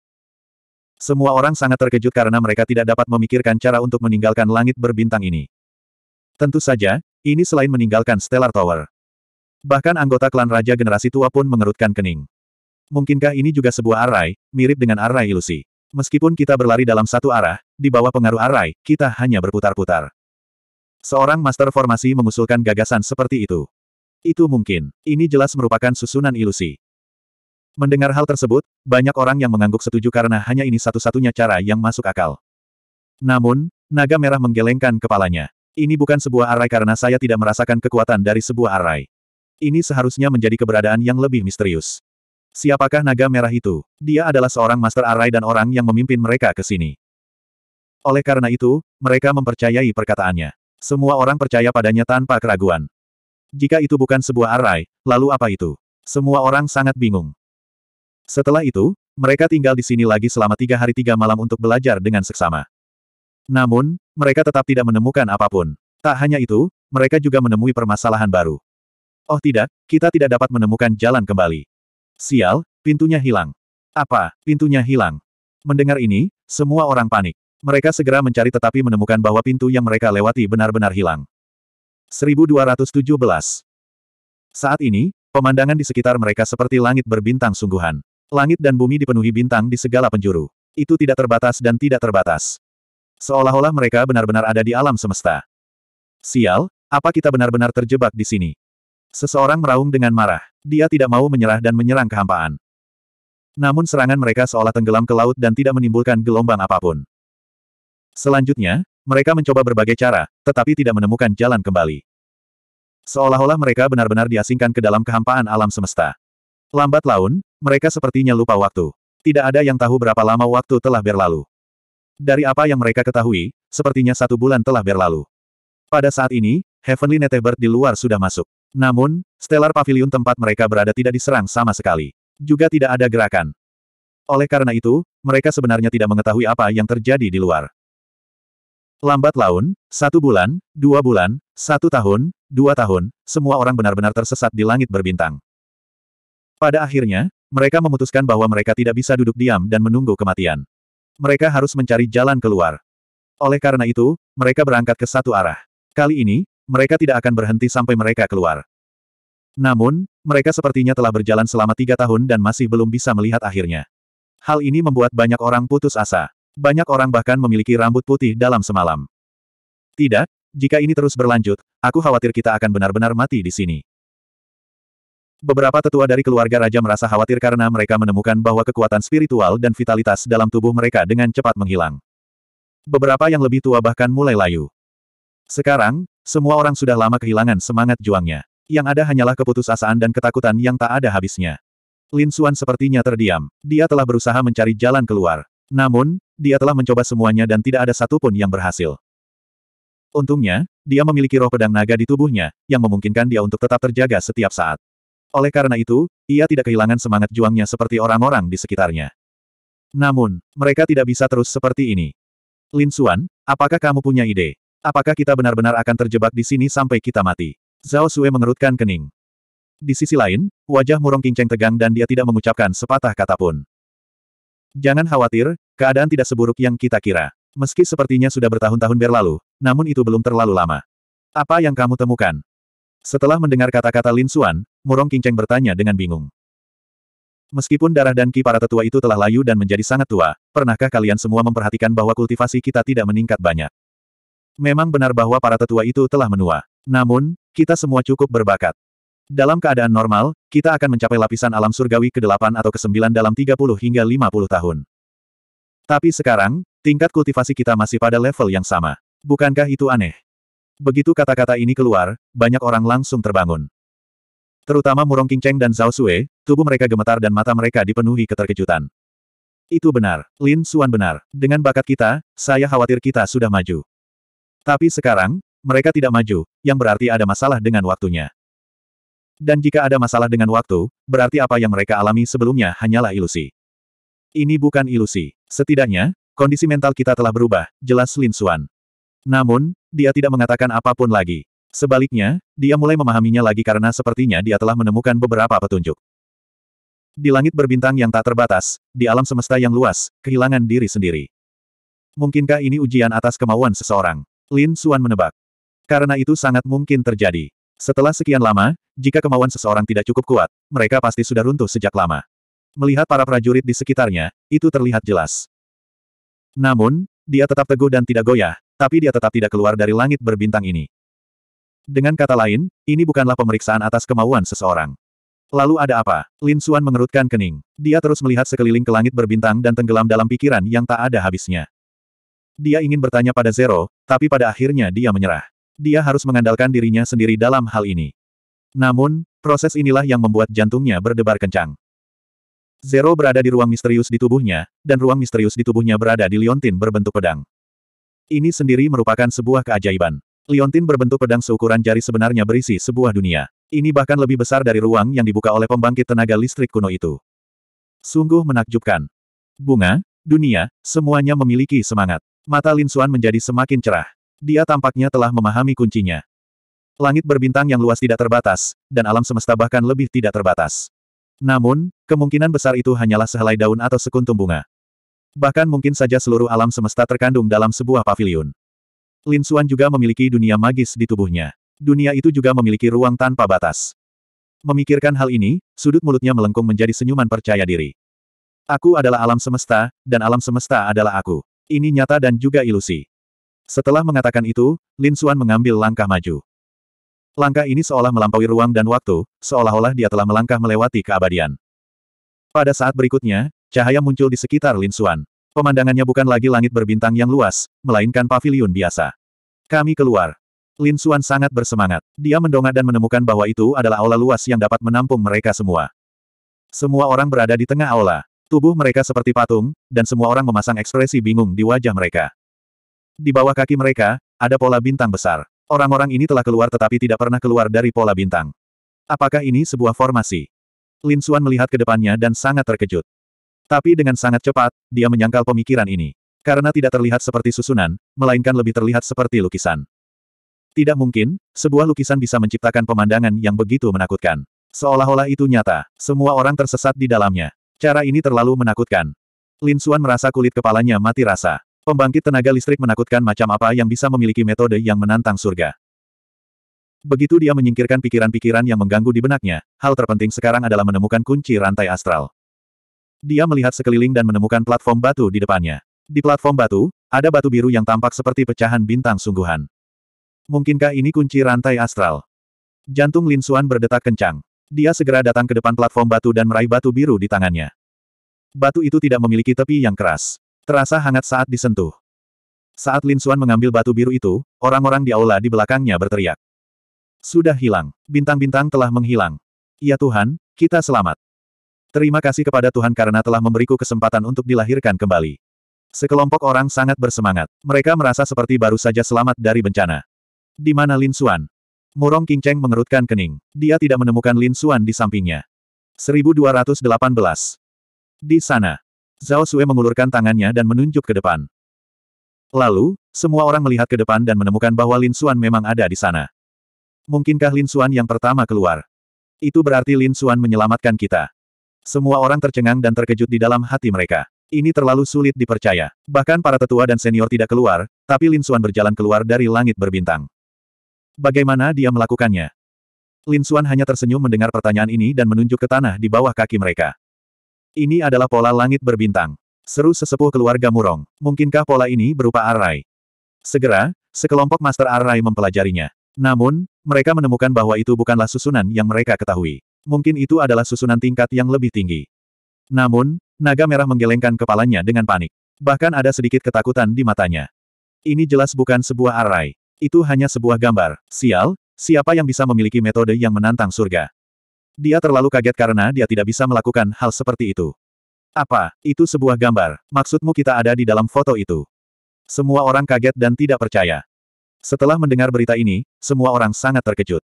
Speaker 1: Semua orang sangat terkejut karena mereka tidak dapat memikirkan cara untuk meninggalkan langit berbintang ini. Tentu saja, ini selain meninggalkan Stellar Tower. Bahkan anggota klan Raja Generasi Tua pun mengerutkan kening. Mungkinkah ini juga sebuah arai, mirip dengan arai ilusi? Meskipun kita berlari dalam satu arah, di bawah pengaruh arai, kita hanya berputar-putar. Seorang master formasi mengusulkan gagasan seperti itu. Itu mungkin. Ini jelas merupakan susunan ilusi. Mendengar hal tersebut, banyak orang yang mengangguk setuju karena hanya ini satu-satunya cara yang masuk akal. Namun, naga merah menggelengkan kepalanya. Ini bukan sebuah arai karena saya tidak merasakan kekuatan dari sebuah arai. Ini seharusnya menjadi keberadaan yang lebih misterius. Siapakah naga merah itu? Dia adalah seorang Master Arai dan orang yang memimpin mereka ke sini. Oleh karena itu, mereka mempercayai perkataannya. Semua orang percaya padanya tanpa keraguan. Jika itu bukan sebuah arai, lalu apa itu? Semua orang sangat bingung. Setelah itu, mereka tinggal di sini lagi selama tiga hari tiga malam untuk belajar dengan seksama. Namun, mereka tetap tidak menemukan apapun. Tak hanya itu, mereka juga menemui permasalahan baru. Oh tidak, kita tidak dapat menemukan jalan kembali. Sial, pintunya hilang. Apa, pintunya hilang? Mendengar ini, semua orang panik. Mereka segera mencari tetapi menemukan bahwa pintu yang mereka lewati benar-benar hilang. 1217 Saat ini, pemandangan di sekitar mereka seperti langit berbintang sungguhan. Langit dan bumi dipenuhi bintang di segala penjuru. Itu tidak terbatas dan tidak terbatas. Seolah-olah mereka benar-benar ada di alam semesta. Sial, apa kita benar-benar terjebak di sini? Seseorang meraung dengan marah. Dia tidak mau menyerah dan menyerang kehampaan. Namun serangan mereka seolah tenggelam ke laut dan tidak menimbulkan gelombang apapun. Selanjutnya, mereka mencoba berbagai cara, tetapi tidak menemukan jalan kembali. Seolah-olah mereka benar-benar diasingkan ke dalam kehampaan alam semesta. Lambat laun, mereka sepertinya lupa waktu. Tidak ada yang tahu berapa lama waktu telah berlalu. Dari apa yang mereka ketahui, sepertinya satu bulan telah berlalu. Pada saat ini, Heavenly Netherbird di luar sudah masuk. Namun, Stellar Pavilion tempat mereka berada tidak diserang sama sekali. Juga tidak ada gerakan. Oleh karena itu, mereka sebenarnya tidak mengetahui apa yang terjadi di luar. Lambat laun, satu bulan, dua bulan, satu tahun, dua tahun, semua orang benar-benar tersesat di langit berbintang. Pada akhirnya, mereka memutuskan bahwa mereka tidak bisa duduk diam dan menunggu kematian. Mereka harus mencari jalan keluar. Oleh karena itu, mereka berangkat ke satu arah. Kali ini, mereka tidak akan berhenti sampai mereka keluar. Namun, mereka sepertinya telah berjalan selama tiga tahun dan masih belum bisa melihat akhirnya. Hal ini membuat banyak orang putus asa. Banyak orang bahkan memiliki rambut putih dalam semalam. Tidak, jika ini terus berlanjut, aku khawatir kita akan benar-benar mati di sini. Beberapa tetua dari keluarga raja merasa khawatir karena mereka menemukan bahwa kekuatan spiritual dan vitalitas dalam tubuh mereka dengan cepat menghilang. Beberapa yang lebih tua bahkan mulai layu. Sekarang, semua orang sudah lama kehilangan semangat juangnya. Yang ada hanyalah keputusasaan dan ketakutan yang tak ada habisnya. Lin Xuan sepertinya terdiam. Dia telah berusaha mencari jalan keluar. Namun, dia telah mencoba semuanya dan tidak ada satupun yang berhasil. Untungnya, dia memiliki roh pedang naga di tubuhnya, yang memungkinkan dia untuk tetap terjaga setiap saat. Oleh karena itu, ia tidak kehilangan semangat juangnya seperti orang-orang di sekitarnya. Namun, mereka tidak bisa terus seperti ini. Lin Xuan, apakah kamu punya ide? Apakah kita benar-benar akan terjebak di sini sampai kita mati? Zhao Sue mengerutkan kening. Di sisi lain, wajah Murong Qingcheng tegang dan dia tidak mengucapkan sepatah kata pun. Jangan khawatir, keadaan tidak seburuk yang kita kira. Meski sepertinya sudah bertahun-tahun berlalu, namun itu belum terlalu lama. Apa yang kamu temukan? Setelah mendengar kata-kata Lin Xuan, Murong Qingcheng bertanya dengan bingung. Meskipun darah dan ki para tetua itu telah layu dan menjadi sangat tua, pernahkah kalian semua memperhatikan bahwa kultivasi kita tidak meningkat banyak? Memang benar bahwa para tetua itu telah menua. Namun, kita semua cukup berbakat. Dalam keadaan normal, kita akan mencapai lapisan alam surgawi ke-8 atau ke-9 dalam 30 hingga 50 tahun. Tapi sekarang, tingkat kultivasi kita masih pada level yang sama. Bukankah itu aneh? Begitu kata-kata ini keluar, banyak orang langsung terbangun. Terutama Murong Qingcheng dan Zhao Sui, tubuh mereka gemetar dan mata mereka dipenuhi keterkejutan. Itu benar, Lin Suan benar. Dengan bakat kita, saya khawatir kita sudah maju. Tapi sekarang, mereka tidak maju, yang berarti ada masalah dengan waktunya. Dan jika ada masalah dengan waktu, berarti apa yang mereka alami sebelumnya hanyalah ilusi. Ini bukan ilusi. Setidaknya, kondisi mental kita telah berubah, jelas Lin Xuan. Namun, dia tidak mengatakan apapun lagi. Sebaliknya, dia mulai memahaminya lagi karena sepertinya dia telah menemukan beberapa petunjuk. Di langit berbintang yang tak terbatas, di alam semesta yang luas, kehilangan diri sendiri. Mungkinkah ini ujian atas kemauan seseorang? Lin Suan menebak. Karena itu sangat mungkin terjadi. Setelah sekian lama, jika kemauan seseorang tidak cukup kuat, mereka pasti sudah runtuh sejak lama. Melihat para prajurit di sekitarnya, itu terlihat jelas. Namun, dia tetap teguh dan tidak goyah, tapi dia tetap tidak keluar dari langit berbintang ini. Dengan kata lain, ini bukanlah pemeriksaan atas kemauan seseorang. Lalu ada apa? Lin Suan mengerutkan kening. Dia terus melihat sekeliling ke langit berbintang dan tenggelam dalam pikiran yang tak ada habisnya. Dia ingin bertanya pada Zero, tapi pada akhirnya dia menyerah. Dia harus mengandalkan dirinya sendiri dalam hal ini. Namun, proses inilah yang membuat jantungnya berdebar kencang. Zero berada di ruang misterius di tubuhnya, dan ruang misterius di tubuhnya berada di liontin berbentuk pedang. Ini sendiri merupakan sebuah keajaiban. Liontin berbentuk pedang seukuran jari sebenarnya berisi sebuah dunia. Ini bahkan lebih besar dari ruang yang dibuka oleh pembangkit tenaga listrik kuno itu. Sungguh menakjubkan. Bunga, dunia, semuanya memiliki semangat. Mata Lin Xuan menjadi semakin cerah. Dia tampaknya telah memahami kuncinya. Langit berbintang yang luas tidak terbatas, dan alam semesta bahkan lebih tidak terbatas. Namun, kemungkinan besar itu hanyalah sehelai daun atau sekuntum bunga. Bahkan mungkin saja seluruh alam semesta terkandung dalam sebuah pavilion. Lin Xuan juga memiliki dunia magis di tubuhnya. Dunia itu juga memiliki ruang tanpa batas. Memikirkan hal ini, sudut mulutnya melengkung menjadi senyuman percaya diri. Aku adalah alam semesta, dan alam semesta adalah aku. Ini nyata dan juga ilusi. Setelah mengatakan itu, Lin Xuan mengambil langkah maju. Langkah ini seolah melampaui ruang dan waktu, seolah-olah dia telah melangkah melewati keabadian. Pada saat berikutnya, cahaya muncul di sekitar Lin Xuan. Pemandangannya bukan lagi langit berbintang yang luas, melainkan paviliun biasa. Kami keluar. Lin Xuan sangat bersemangat. Dia mendongak dan menemukan bahwa itu adalah aula luas yang dapat menampung mereka semua. Semua orang berada di tengah aula. Tubuh mereka seperti patung, dan semua orang memasang ekspresi bingung di wajah mereka. Di bawah kaki mereka, ada pola bintang besar. Orang-orang ini telah keluar tetapi tidak pernah keluar dari pola bintang. Apakah ini sebuah formasi? Lin Xuan melihat ke depannya dan sangat terkejut. Tapi dengan sangat cepat, dia menyangkal pemikiran ini. Karena tidak terlihat seperti susunan, melainkan lebih terlihat seperti lukisan. Tidak mungkin, sebuah lukisan bisa menciptakan pemandangan yang begitu menakutkan. Seolah-olah itu nyata, semua orang tersesat di dalamnya. Cara ini terlalu menakutkan. Lin Xuan merasa kulit kepalanya mati rasa. Pembangkit tenaga listrik menakutkan macam apa yang bisa memiliki metode yang menantang surga. Begitu dia menyingkirkan pikiran-pikiran yang mengganggu di benaknya, hal terpenting sekarang adalah menemukan kunci rantai astral. Dia melihat sekeliling dan menemukan platform batu di depannya. Di platform batu, ada batu biru yang tampak seperti pecahan bintang sungguhan. Mungkinkah ini kunci rantai astral? Jantung Lin Xuan berdetak kencang. Dia segera datang ke depan platform batu dan meraih batu biru di tangannya. Batu itu tidak memiliki tepi yang keras. Terasa hangat saat disentuh. Saat Lin Xuan mengambil batu biru itu, orang-orang di aula di belakangnya berteriak. Sudah hilang. Bintang-bintang telah menghilang. Ya Tuhan, kita selamat. Terima kasih kepada Tuhan karena telah memberiku kesempatan untuk dilahirkan kembali. Sekelompok orang sangat bersemangat. Mereka merasa seperti baru saja selamat dari bencana. Di mana Lin Xuan? Murong King mengerutkan kening. Dia tidak menemukan Lin Xuan di sampingnya. 1218. Di sana. Zhao Sue mengulurkan tangannya dan menunjuk ke depan. Lalu, semua orang melihat ke depan dan menemukan bahwa Lin Xuan memang ada di sana. Mungkinkah Lin Xuan yang pertama keluar? Itu berarti Lin Xuan menyelamatkan kita. Semua orang tercengang dan terkejut di dalam hati mereka. Ini terlalu sulit dipercaya. Bahkan para tetua dan senior tidak keluar, tapi Lin Xuan berjalan keluar dari langit berbintang. Bagaimana dia melakukannya? Lin Xuan hanya tersenyum mendengar pertanyaan ini dan menunjuk ke tanah di bawah kaki mereka. Ini adalah pola langit berbintang. Seru sesepuh keluarga Murong. Mungkinkah pola ini berupa arai? Segera, sekelompok Master Arai mempelajarinya. Namun, mereka menemukan bahwa itu bukanlah susunan yang mereka ketahui. Mungkin itu adalah susunan tingkat yang lebih tinggi. Namun, naga merah menggelengkan kepalanya dengan panik. Bahkan ada sedikit ketakutan di matanya. Ini jelas bukan sebuah arai. Itu hanya sebuah gambar. Sial, siapa yang bisa memiliki metode yang menantang surga? Dia terlalu kaget karena dia tidak bisa melakukan hal seperti itu. Apa, itu sebuah gambar? Maksudmu kita ada di dalam foto itu? Semua orang kaget dan tidak percaya. Setelah mendengar berita ini, semua orang sangat terkejut.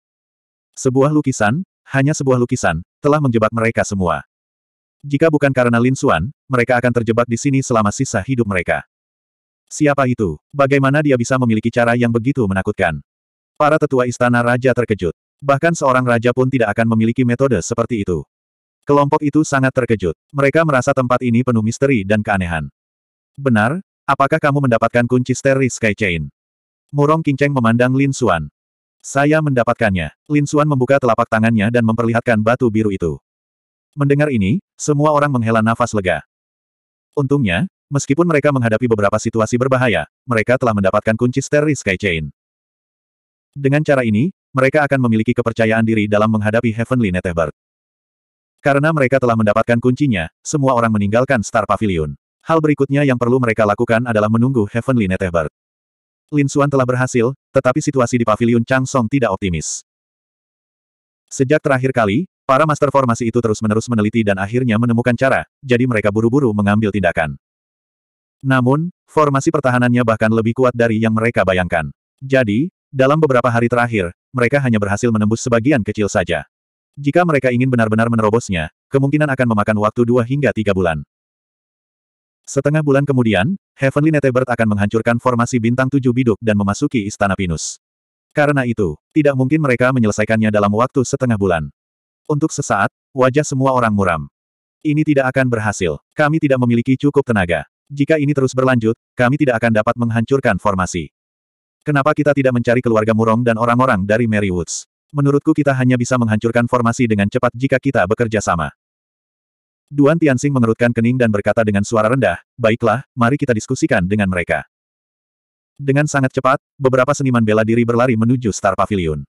Speaker 1: Sebuah lukisan, hanya sebuah lukisan, telah menjebak mereka semua. Jika bukan karena Lin Xuan, mereka akan terjebak di sini selama sisa hidup mereka. Siapa itu? Bagaimana dia bisa memiliki cara yang begitu menakutkan? Para tetua istana raja terkejut. Bahkan seorang raja pun tidak akan memiliki metode seperti itu. Kelompok itu sangat terkejut. Mereka merasa tempat ini penuh misteri dan keanehan. Benar? Apakah kamu mendapatkan kunci steri Sky Chain? Murong Kinceng memandang Lin Xuan. Saya mendapatkannya. Lin Xuan membuka telapak tangannya dan memperlihatkan batu biru itu. Mendengar ini, semua orang menghela nafas lega. Untungnya, Meskipun mereka menghadapi beberapa situasi berbahaya, mereka telah mendapatkan kunci Starry Sky Chain. Dengan cara ini, mereka akan memiliki kepercayaan diri dalam menghadapi Heavenly Netherberg. Karena mereka telah mendapatkan kuncinya, semua orang meninggalkan Star Pavilion. Hal berikutnya yang perlu mereka lakukan adalah menunggu Heavenly Netherberg. Lin Suan telah berhasil, tetapi situasi di Pavilion Chang Song tidak optimis. Sejak terakhir kali, para master formasi itu terus-menerus meneliti dan akhirnya menemukan cara, jadi mereka buru-buru mengambil tindakan. Namun, formasi pertahanannya bahkan lebih kuat dari yang mereka bayangkan. Jadi, dalam beberapa hari terakhir, mereka hanya berhasil menembus sebagian kecil saja. Jika mereka ingin benar-benar menerobosnya, kemungkinan akan memakan waktu dua hingga tiga bulan. Setengah bulan kemudian, Heavenly Netebert akan menghancurkan formasi bintang tujuh biduk dan memasuki Istana Pinus. Karena itu, tidak mungkin mereka menyelesaikannya dalam waktu setengah bulan. Untuk sesaat, wajah semua orang muram. Ini tidak akan berhasil. Kami tidak memiliki cukup tenaga. Jika ini terus berlanjut, kami tidak akan dapat menghancurkan formasi. Kenapa kita tidak mencari keluarga Murong dan orang-orang dari Mary Woods? Menurutku kita hanya bisa menghancurkan formasi dengan cepat jika kita bekerja sama. Duan Tianxing mengerutkan kening dan berkata dengan suara rendah, baiklah, mari kita diskusikan dengan mereka. Dengan sangat cepat, beberapa seniman bela diri berlari menuju Star Pavilion.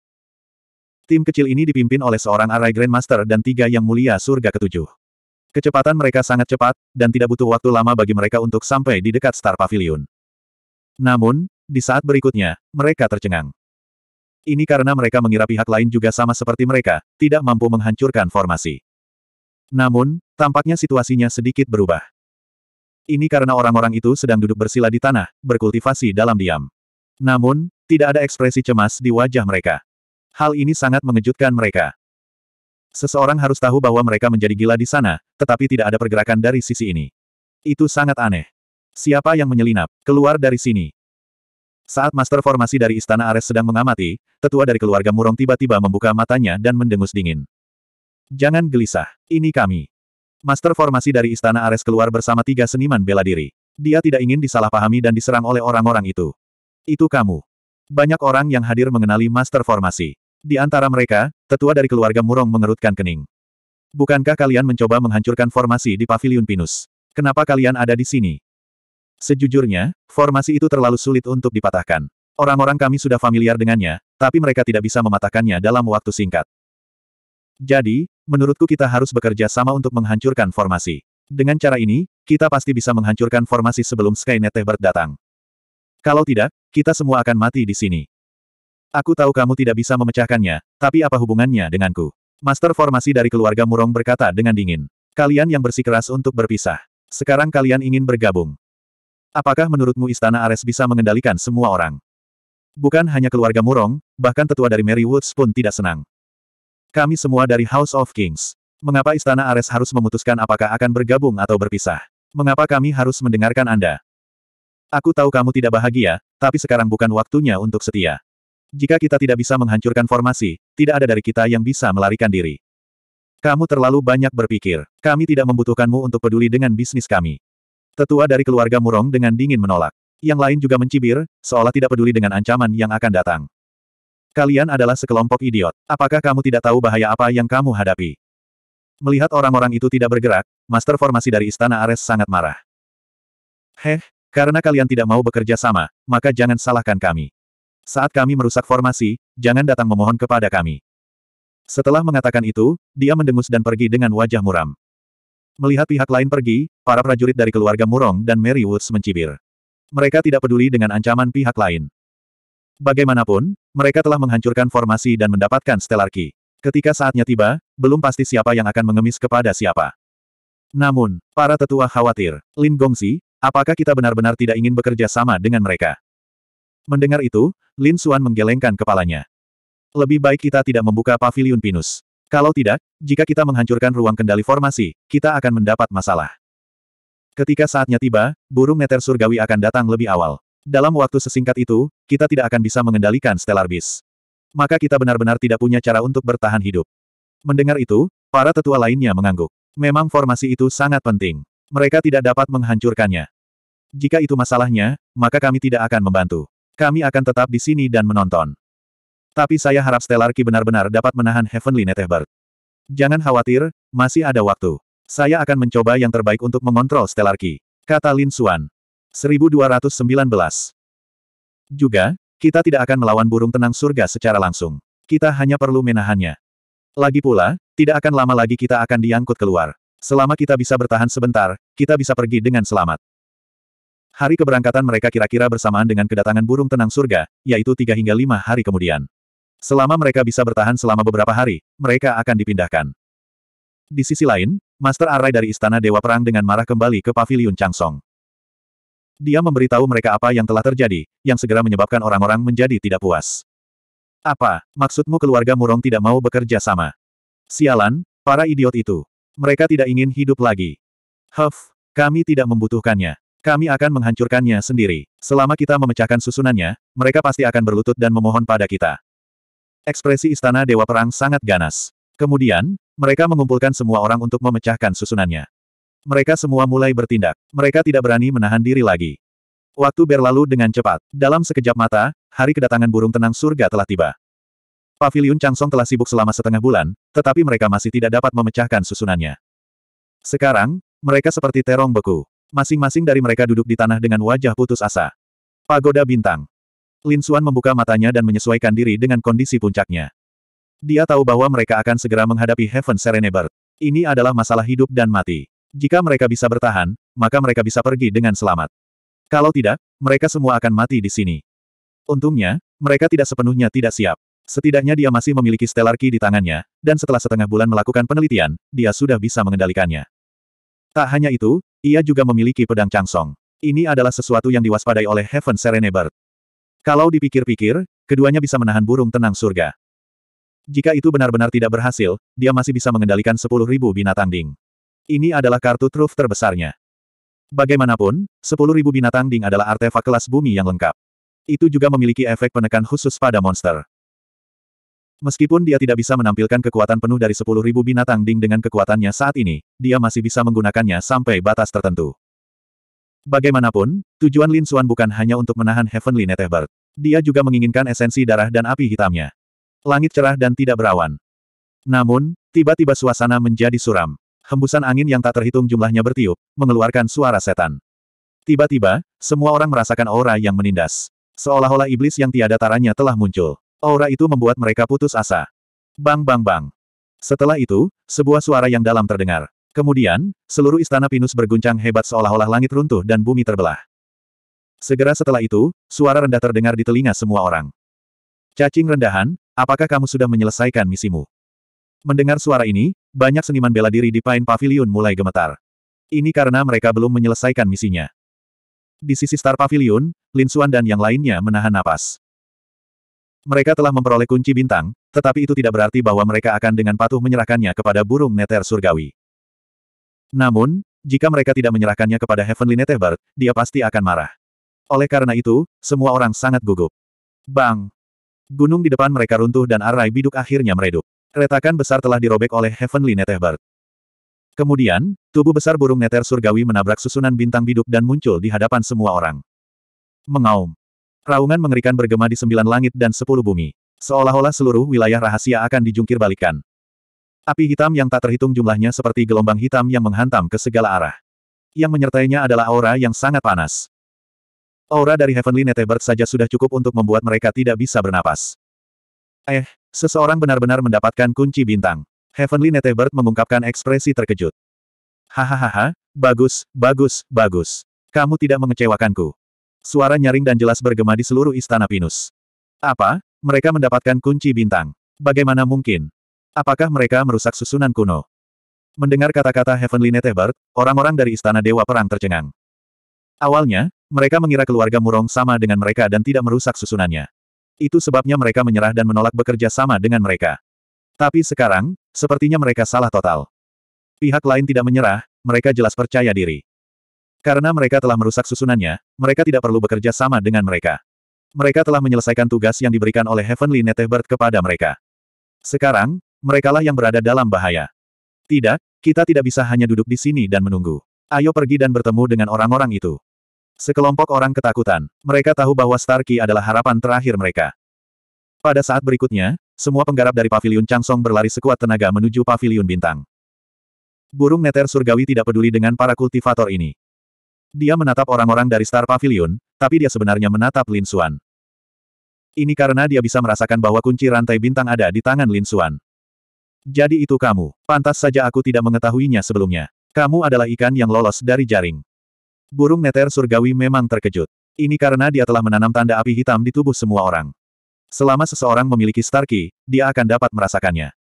Speaker 1: Tim kecil ini dipimpin oleh seorang arai Grandmaster dan tiga yang mulia surga ketujuh. Kecepatan mereka sangat cepat, dan tidak butuh waktu lama bagi mereka untuk sampai di dekat Star Pavilion. Namun, di saat berikutnya, mereka tercengang. Ini karena mereka mengira pihak lain juga sama seperti mereka, tidak mampu menghancurkan formasi. Namun, tampaknya situasinya sedikit berubah. Ini karena orang-orang itu sedang duduk bersila di tanah, berkultivasi dalam diam. Namun, tidak ada ekspresi cemas di wajah mereka. Hal ini sangat mengejutkan mereka. Seseorang harus tahu bahwa mereka menjadi gila di sana, tetapi tidak ada pergerakan dari sisi ini. Itu sangat aneh. Siapa yang menyelinap? Keluar dari sini. Saat master formasi dari Istana Ares sedang mengamati, tetua dari keluarga Murong tiba-tiba membuka matanya dan mendengus dingin. Jangan gelisah, ini kami. Master formasi dari Istana Ares keluar bersama tiga seniman bela diri. Dia tidak ingin disalahpahami dan diserang oleh orang-orang itu. Itu kamu. Banyak orang yang hadir mengenali master formasi. Di antara mereka, tetua dari keluarga Murong mengerutkan kening. Bukankah kalian mencoba menghancurkan formasi di Paviliun Pinus? Kenapa kalian ada di sini? Sejujurnya, formasi itu terlalu sulit untuk dipatahkan. Orang-orang kami sudah familiar dengannya, tapi mereka tidak bisa mematahkannya dalam waktu singkat. Jadi, menurutku kita harus bekerja sama untuk menghancurkan formasi. Dengan cara ini, kita pasti bisa menghancurkan formasi sebelum Skynet Teh datang. Kalau tidak, kita semua akan mati di sini. Aku tahu kamu tidak bisa memecahkannya, tapi apa hubungannya denganku? Master formasi dari keluarga Murong berkata dengan dingin. Kalian yang bersikeras untuk berpisah. Sekarang kalian ingin bergabung. Apakah menurutmu Istana Ares bisa mengendalikan semua orang? Bukan hanya keluarga Murong, bahkan tetua dari Mary Woods pun tidak senang. Kami semua dari House of Kings. Mengapa Istana Ares harus memutuskan apakah akan bergabung atau berpisah? Mengapa kami harus mendengarkan Anda? Aku tahu kamu tidak bahagia, tapi sekarang bukan waktunya untuk setia. Jika kita tidak bisa menghancurkan formasi, tidak ada dari kita yang bisa melarikan diri. Kamu terlalu banyak berpikir. Kami tidak membutuhkanmu untuk peduli dengan bisnis kami. Tetua dari keluarga Murong dengan dingin menolak. Yang lain juga mencibir, seolah tidak peduli dengan ancaman yang akan datang. Kalian adalah sekelompok idiot. Apakah kamu tidak tahu bahaya apa yang kamu hadapi? Melihat orang-orang itu tidak bergerak, master formasi dari Istana Ares sangat marah. Heh, karena kalian tidak mau bekerja sama, maka jangan salahkan kami. Saat kami merusak formasi, jangan datang memohon kepada kami. Setelah mengatakan itu, dia mendengus dan pergi dengan wajah muram. Melihat pihak lain pergi, para prajurit dari keluarga Murong dan Mary Woods mencibir. Mereka tidak peduli dengan ancaman pihak lain. Bagaimanapun, mereka telah menghancurkan formasi dan mendapatkan Stellar Key. Ketika saatnya tiba, belum pasti siapa yang akan mengemis kepada siapa. Namun, para tetua khawatir, Lin Gongsi, apakah kita benar-benar tidak ingin bekerja sama dengan mereka? Mendengar itu, Lin Suan menggelengkan kepalanya. Lebih baik kita tidak membuka pavilion pinus. Kalau tidak, jika kita menghancurkan ruang kendali formasi, kita akan mendapat masalah. Ketika saatnya tiba, burung neter surgawi akan datang lebih awal. Dalam waktu sesingkat itu, kita tidak akan bisa mengendalikan Stellar Beast. Maka kita benar-benar tidak punya cara untuk bertahan hidup. Mendengar itu, para tetua lainnya mengangguk. Memang formasi itu sangat penting. Mereka tidak dapat menghancurkannya. Jika itu masalahnya, maka kami tidak akan membantu. Kami akan tetap di sini dan menonton. Tapi saya harap Stellarki benar-benar dapat menahan Heavenly Netherbird. Jangan khawatir, masih ada waktu. Saya akan mencoba yang terbaik untuk mengontrol Stellarki. Kata Lin Suan. 1219. Juga, kita tidak akan melawan burung tenang surga secara langsung. Kita hanya perlu menahannya. Lagi pula, tidak akan lama lagi kita akan diangkut keluar. Selama kita bisa bertahan sebentar, kita bisa pergi dengan selamat. Hari keberangkatan mereka kira-kira bersamaan dengan kedatangan burung tenang surga, yaitu tiga hingga lima hari kemudian. Selama mereka bisa bertahan selama beberapa hari, mereka akan dipindahkan. Di sisi lain, Master Arai dari Istana Dewa Perang dengan marah kembali ke Paviliun Changsong. Dia memberitahu mereka apa yang telah terjadi, yang segera menyebabkan orang-orang menjadi tidak puas. Apa, maksudmu keluarga Murong tidak mau bekerja sama? Sialan, para idiot itu. Mereka tidak ingin hidup lagi. Huff, kami tidak membutuhkannya. Kami akan menghancurkannya sendiri. Selama kita memecahkan susunannya, mereka pasti akan berlutut dan memohon pada kita. Ekspresi istana Dewa Perang sangat ganas. Kemudian, mereka mengumpulkan semua orang untuk memecahkan susunannya. Mereka semua mulai bertindak. Mereka tidak berani menahan diri lagi. Waktu berlalu dengan cepat. Dalam sekejap mata, hari kedatangan burung tenang surga telah tiba. Paviliun Changsong telah sibuk selama setengah bulan, tetapi mereka masih tidak dapat memecahkan susunannya. Sekarang, mereka seperti terong beku. Masing-masing dari mereka duduk di tanah dengan wajah putus asa. Pagoda Bintang. Lin Xuan membuka matanya dan menyesuaikan diri dengan kondisi puncaknya. Dia tahu bahwa mereka akan segera menghadapi Heaven Serenever. Ini adalah masalah hidup dan mati. Jika mereka bisa bertahan, maka mereka bisa pergi dengan selamat. Kalau tidak, mereka semua akan mati di sini. Untungnya, mereka tidak sepenuhnya tidak siap. Setidaknya dia masih memiliki Stellar Key di tangannya, dan setelah setengah bulan melakukan penelitian, dia sudah bisa mengendalikannya. Tak hanya itu, ia juga memiliki pedang Changsong. Ini adalah sesuatu yang diwaspadai oleh Heaven Bird. Kalau dipikir-pikir, keduanya bisa menahan burung tenang surga. Jika itu benar-benar tidak berhasil, dia masih bisa mengendalikan 10.000 binatang ding. Ini adalah kartu truf terbesarnya. Bagaimanapun, 10.000 binatang ding adalah artefak kelas bumi yang lengkap. Itu juga memiliki efek penekan khusus pada monster. Meskipun dia tidak bisa menampilkan kekuatan penuh dari 10.000 binatang ding dengan kekuatannya saat ini, dia masih bisa menggunakannya sampai batas tertentu. Bagaimanapun, tujuan Lin Xuan bukan hanya untuk menahan Heavenly Netherbird. Dia juga menginginkan esensi darah dan api hitamnya. Langit cerah dan tidak berawan. Namun, tiba-tiba suasana menjadi suram. Hembusan angin yang tak terhitung jumlahnya bertiup, mengeluarkan suara setan. Tiba-tiba, semua orang merasakan aura yang menindas. Seolah-olah iblis yang tiada taranya telah muncul. Aura itu membuat mereka putus asa. Bang bang bang. Setelah itu, sebuah suara yang dalam terdengar. Kemudian, seluruh istana Pinus berguncang hebat seolah-olah langit runtuh dan bumi terbelah. Segera setelah itu, suara rendah terdengar di telinga semua orang. Cacing rendahan, apakah kamu sudah menyelesaikan misimu? Mendengar suara ini, banyak seniman bela diri di Pine Pavilion mulai gemetar. Ini karena mereka belum menyelesaikan misinya. Di sisi Star Pavilion, Lin Xuan dan yang lainnya menahan napas. Mereka telah memperoleh kunci bintang, tetapi itu tidak berarti bahwa mereka akan dengan patuh menyerahkannya kepada burung neter surgawi. Namun, jika mereka tidak menyerahkannya kepada Heavenly Netherbird, dia pasti akan marah. Oleh karena itu, semua orang sangat gugup. Bang! Gunung di depan mereka runtuh dan arai biduk akhirnya meredup. Retakan besar telah dirobek oleh Heavenly Netherbird. Kemudian, tubuh besar burung neter surgawi menabrak susunan bintang biduk dan muncul di hadapan semua orang. Mengaum. Raungan mengerikan bergema di sembilan langit dan sepuluh bumi. Seolah-olah seluruh wilayah rahasia akan dijungkir balikan. Api hitam yang tak terhitung jumlahnya seperti gelombang hitam yang menghantam ke segala arah. Yang menyertainya adalah aura yang sangat panas. Aura dari Heavenly Netebert saja sudah cukup untuk membuat mereka tidak bisa bernapas. Eh, seseorang benar-benar mendapatkan kunci bintang. Heavenly Netebert mengungkapkan ekspresi terkejut. Hahaha, bagus, bagus, bagus. Kamu tidak mengecewakanku. Suara nyaring dan jelas bergema di seluruh istana Pinus. Apa? Mereka mendapatkan kunci bintang. Bagaimana mungkin? Apakah mereka merusak susunan kuno? Mendengar kata-kata Heavenly Netebert, orang-orang dari istana Dewa Perang tercengang. Awalnya, mereka mengira keluarga Murong sama dengan mereka dan tidak merusak susunannya. Itu sebabnya mereka menyerah dan menolak bekerja sama dengan mereka. Tapi sekarang, sepertinya mereka salah total. Pihak lain tidak menyerah, mereka jelas percaya diri. Karena mereka telah merusak susunannya, mereka tidak perlu bekerja sama dengan mereka. Mereka telah menyelesaikan tugas yang diberikan oleh Heavenly Netherbird kepada mereka. Sekarang, merekalah yang berada dalam bahaya. Tidak, kita tidak bisa hanya duduk di sini dan menunggu. Ayo pergi dan bertemu dengan orang-orang itu. Sekelompok orang ketakutan. Mereka tahu bahwa Starkey adalah harapan terakhir mereka. Pada saat berikutnya, semua penggarap dari Paviliun Changsong berlari sekuat tenaga menuju Paviliun Bintang. Burung neter surgawi tidak peduli dengan para kultivator ini. Dia menatap orang-orang dari Star Pavilion, tapi dia sebenarnya menatap Lin Xuan. Ini karena dia bisa merasakan bahwa kunci rantai bintang ada di tangan Lin Xuan. Jadi itu kamu. Pantas saja aku tidak mengetahuinya sebelumnya. Kamu adalah ikan yang lolos dari jaring. Burung neter surgawi memang terkejut. Ini karena dia telah menanam tanda api hitam di tubuh semua orang. Selama seseorang memiliki Starkey, dia akan dapat merasakannya.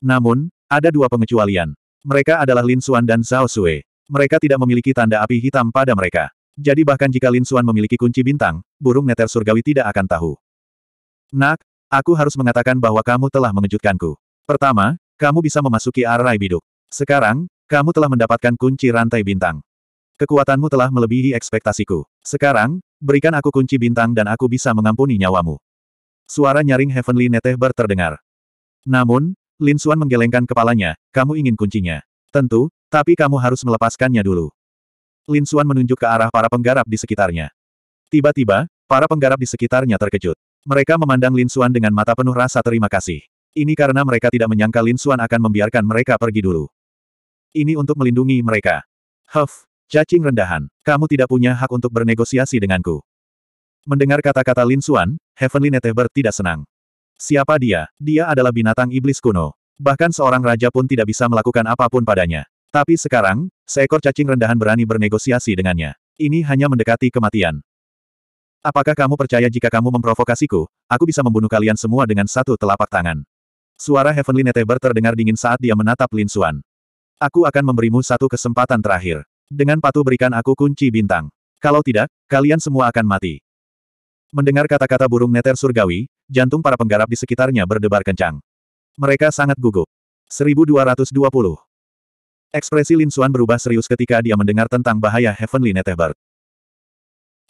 Speaker 1: Namun, ada dua pengecualian. Mereka adalah Lin Xuan dan Zhao Sui. Mereka tidak memiliki tanda api hitam pada mereka. Jadi bahkan jika Lin Suan memiliki kunci bintang, burung neter surgawi tidak akan tahu. Nak, aku harus mengatakan bahwa kamu telah mengejutkanku. Pertama, kamu bisa memasuki arai biduk. Sekarang, kamu telah mendapatkan kunci rantai bintang. Kekuatanmu telah melebihi ekspektasiku. Sekarang, berikan aku kunci bintang dan aku bisa mengampuni nyawamu. Suara nyaring Heavenly Netehbar berterdengar. Namun, Lin Suan menggelengkan kepalanya, kamu ingin kuncinya. Tentu, tapi kamu harus melepaskannya dulu. Lin Xuan menunjuk ke arah para penggarap di sekitarnya. Tiba-tiba, para penggarap di sekitarnya terkejut. Mereka memandang Lin Xuan dengan mata penuh rasa terima kasih. Ini karena mereka tidak menyangka Lin Xuan akan membiarkan mereka pergi dulu. Ini untuk melindungi mereka. Huff, cacing rendahan, kamu tidak punya hak untuk bernegosiasi denganku. Mendengar kata-kata Lin Xuan, Heavenly Netheber tidak senang. Siapa dia? Dia adalah binatang iblis kuno. Bahkan seorang raja pun tidak bisa melakukan apapun padanya. Tapi sekarang, seekor cacing rendahan berani bernegosiasi dengannya. Ini hanya mendekati kematian. Apakah kamu percaya jika kamu memprovokasiku, aku bisa membunuh kalian semua dengan satu telapak tangan? Suara Heavenly Neteber terdengar dingin saat dia menatap Lin Xuan. Aku akan memberimu satu kesempatan terakhir. Dengan patuh berikan aku kunci bintang. Kalau tidak, kalian semua akan mati. Mendengar kata-kata burung neter surgawi, jantung para penggarap di sekitarnya berdebar kencang. Mereka sangat gugup. 1220 Ekspresi Lin Xuan berubah serius ketika dia mendengar tentang bahaya Heavenly Netherbird.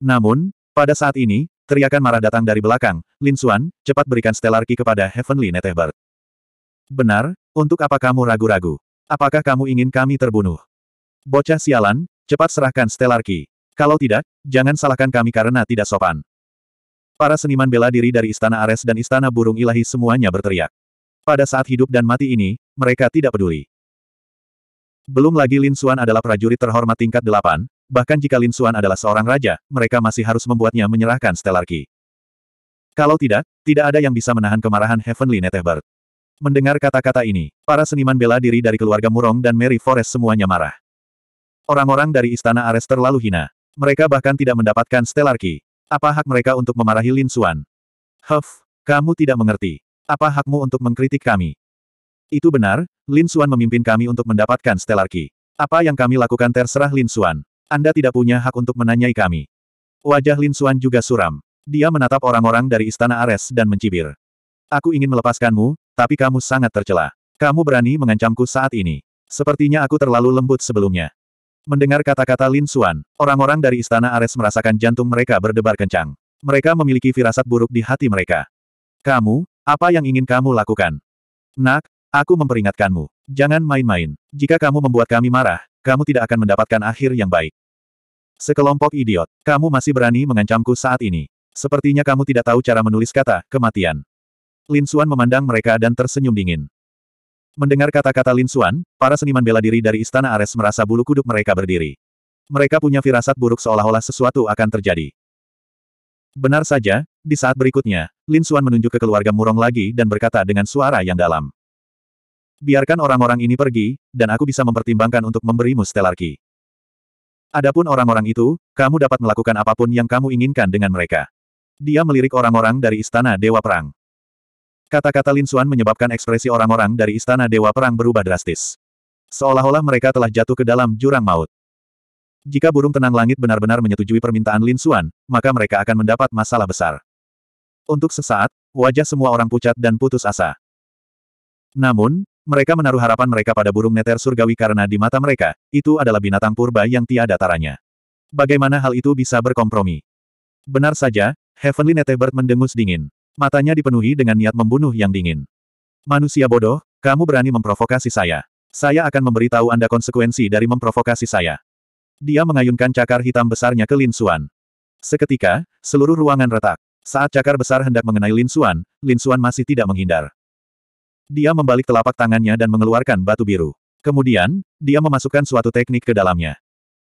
Speaker 1: Namun, pada saat ini, teriakan marah datang dari belakang, Lin Xuan, cepat berikan Stellar Key kepada Heavenly Netherbird. Benar, untuk apa kamu ragu-ragu? Apakah kamu ingin kami terbunuh? Bocah sialan, cepat serahkan Stellar Key. Kalau tidak, jangan salahkan kami karena tidak sopan. Para seniman bela diri dari Istana Ares dan Istana Burung Ilahi semuanya berteriak. Pada saat hidup dan mati ini, mereka tidak peduli. Belum lagi Lin Xuan adalah prajurit terhormat tingkat delapan, bahkan jika Lin Xuan adalah seorang raja, mereka masih harus membuatnya menyerahkan Stellar Key. Kalau tidak, tidak ada yang bisa menahan kemarahan Heavenly Netherbird. Mendengar kata-kata ini, para seniman bela diri dari keluarga Murong dan Mary Forest semuanya marah. Orang-orang dari Istana Ares terlalu hina. Mereka bahkan tidak mendapatkan Stellar Key. Apa hak mereka untuk memarahi Lin Xuan? Huff, kamu tidak mengerti. Apa hakmu untuk mengkritik kami? Itu benar, Lin Xuan memimpin kami untuk mendapatkan Stellar Key. Apa yang kami lakukan terserah Lin Xuan. Anda tidak punya hak untuk menanyai kami. Wajah Lin Xuan juga suram. Dia menatap orang-orang dari Istana Ares dan mencibir. Aku ingin melepaskanmu, tapi kamu sangat tercela. Kamu berani mengancamku saat ini. Sepertinya aku terlalu lembut sebelumnya. Mendengar kata-kata Lin Xuan, orang-orang dari Istana Ares merasakan jantung mereka berdebar kencang. Mereka memiliki firasat buruk di hati mereka. Kamu, apa yang ingin kamu lakukan? Nak, Aku memperingatkanmu. Jangan main-main. Jika kamu membuat kami marah, kamu tidak akan mendapatkan akhir yang baik. Sekelompok idiot, kamu masih berani mengancamku saat ini. Sepertinya kamu tidak tahu cara menulis kata, kematian. Lin Xuan memandang mereka dan tersenyum dingin. Mendengar kata-kata Lin Xuan, para seniman bela diri dari Istana Ares merasa bulu kuduk mereka berdiri. Mereka punya firasat buruk seolah-olah sesuatu akan terjadi. Benar saja, di saat berikutnya, Lin Xuan menunjuk ke keluarga Murong lagi dan berkata dengan suara yang dalam. Biarkan orang-orang ini pergi, dan aku bisa mempertimbangkan untuk memberimu stellar Adapun orang-orang itu, kamu dapat melakukan apapun yang kamu inginkan dengan mereka. Dia melirik orang-orang dari Istana Dewa Perang. Kata-kata Lin Xuan menyebabkan ekspresi orang-orang dari Istana Dewa Perang berubah drastis. Seolah-olah mereka telah jatuh ke dalam jurang maut. Jika burung tenang langit benar-benar menyetujui permintaan Lin Xuan, maka mereka akan mendapat masalah besar. Untuk sesaat, wajah semua orang pucat dan putus asa. Namun, mereka menaruh harapan mereka pada burung neter surgawi karena di mata mereka, itu adalah binatang purba yang tiada taranya. Bagaimana hal itu bisa berkompromi? Benar saja, Heavenly Netherbird mendengus dingin. Matanya dipenuhi dengan niat membunuh yang dingin. Manusia bodoh, kamu berani memprovokasi saya. Saya akan memberitahu Anda konsekuensi dari memprovokasi saya. Dia mengayunkan cakar hitam besarnya ke Lin Xuan. Seketika, seluruh ruangan retak. Saat cakar besar hendak mengenai Lin Xuan, Lin Xuan masih tidak menghindar. Dia membalik telapak tangannya dan mengeluarkan batu biru. Kemudian, dia memasukkan suatu teknik ke dalamnya.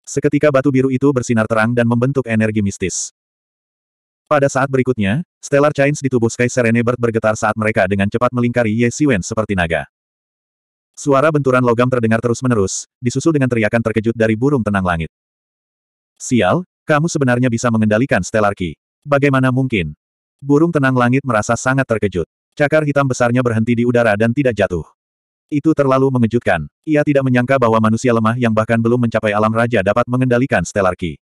Speaker 1: Seketika batu biru itu bersinar terang dan membentuk energi mistis. Pada saat berikutnya, Stellar Chains di tubuh Sky Serene Bird bergetar saat mereka dengan cepat melingkari Ye Siwen seperti naga. Suara benturan logam terdengar terus-menerus, disusul dengan teriakan terkejut dari burung tenang langit. Sial, kamu sebenarnya bisa mengendalikan Stellar Key. Bagaimana mungkin? Burung tenang langit merasa sangat terkejut. Cakar hitam besarnya berhenti di udara dan tidak jatuh. Itu terlalu mengejutkan. Ia tidak menyangka bahwa manusia lemah yang bahkan belum mencapai alam raja dapat mengendalikan Stellar Key.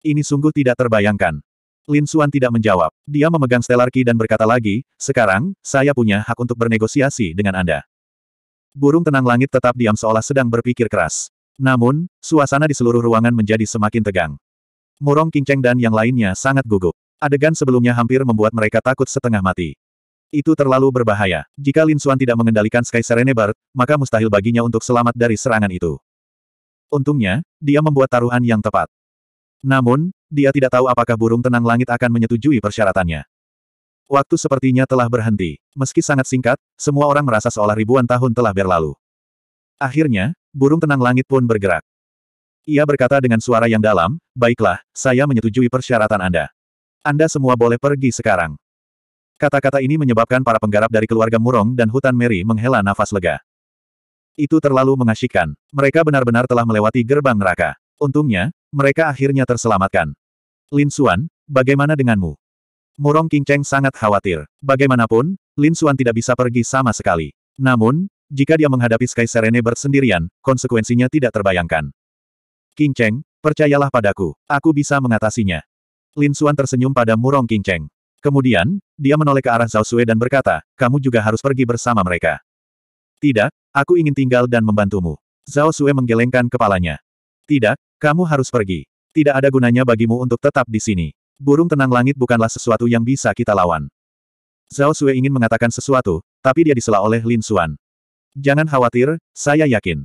Speaker 1: Ini sungguh tidak terbayangkan. Lin Suan tidak menjawab. Dia memegang Stellar Key dan berkata lagi, sekarang, saya punya hak untuk bernegosiasi dengan Anda. Burung tenang langit tetap diam seolah sedang berpikir keras. Namun, suasana di seluruh ruangan menjadi semakin tegang. Murong Qingcheng dan yang lainnya sangat gugup. Adegan sebelumnya hampir membuat mereka takut setengah mati. Itu terlalu berbahaya. Jika Lin Xuan tidak mengendalikan Sky Serene Bird, maka mustahil baginya untuk selamat dari serangan itu. Untungnya, dia membuat taruhan yang tepat. Namun, dia tidak tahu apakah burung tenang langit akan menyetujui persyaratannya. Waktu sepertinya telah berhenti. Meski sangat singkat, semua orang merasa seolah ribuan tahun telah berlalu. Akhirnya, burung tenang langit pun bergerak. Ia berkata dengan suara yang dalam, Baiklah, saya menyetujui persyaratan Anda. Anda semua boleh pergi sekarang. Kata-kata ini menyebabkan para penggarap dari keluarga Murong dan hutan Mary menghela nafas lega. Itu terlalu mengasyikkan. Mereka benar-benar telah melewati gerbang neraka. Untungnya, mereka akhirnya terselamatkan. Lin Xuan, bagaimana denganmu? Murong King Cheng sangat khawatir. Bagaimanapun, Lin Xuan tidak bisa pergi sama sekali. Namun, jika dia menghadapi Sky Serene bersendirian, konsekuensinya tidak terbayangkan. King Cheng, percayalah padaku, aku bisa mengatasinya. Lin Xuan tersenyum pada Murong King Cheng. Kemudian, dia menoleh ke arah Zhao Sui dan berkata, kamu juga harus pergi bersama mereka. Tidak, aku ingin tinggal dan membantumu. Zhao Sui menggelengkan kepalanya. Tidak, kamu harus pergi. Tidak ada gunanya bagimu untuk tetap di sini. Burung tenang langit bukanlah sesuatu yang bisa kita lawan. Zhao Sui ingin mengatakan sesuatu, tapi dia disela oleh Lin Xuan. Jangan khawatir, saya yakin.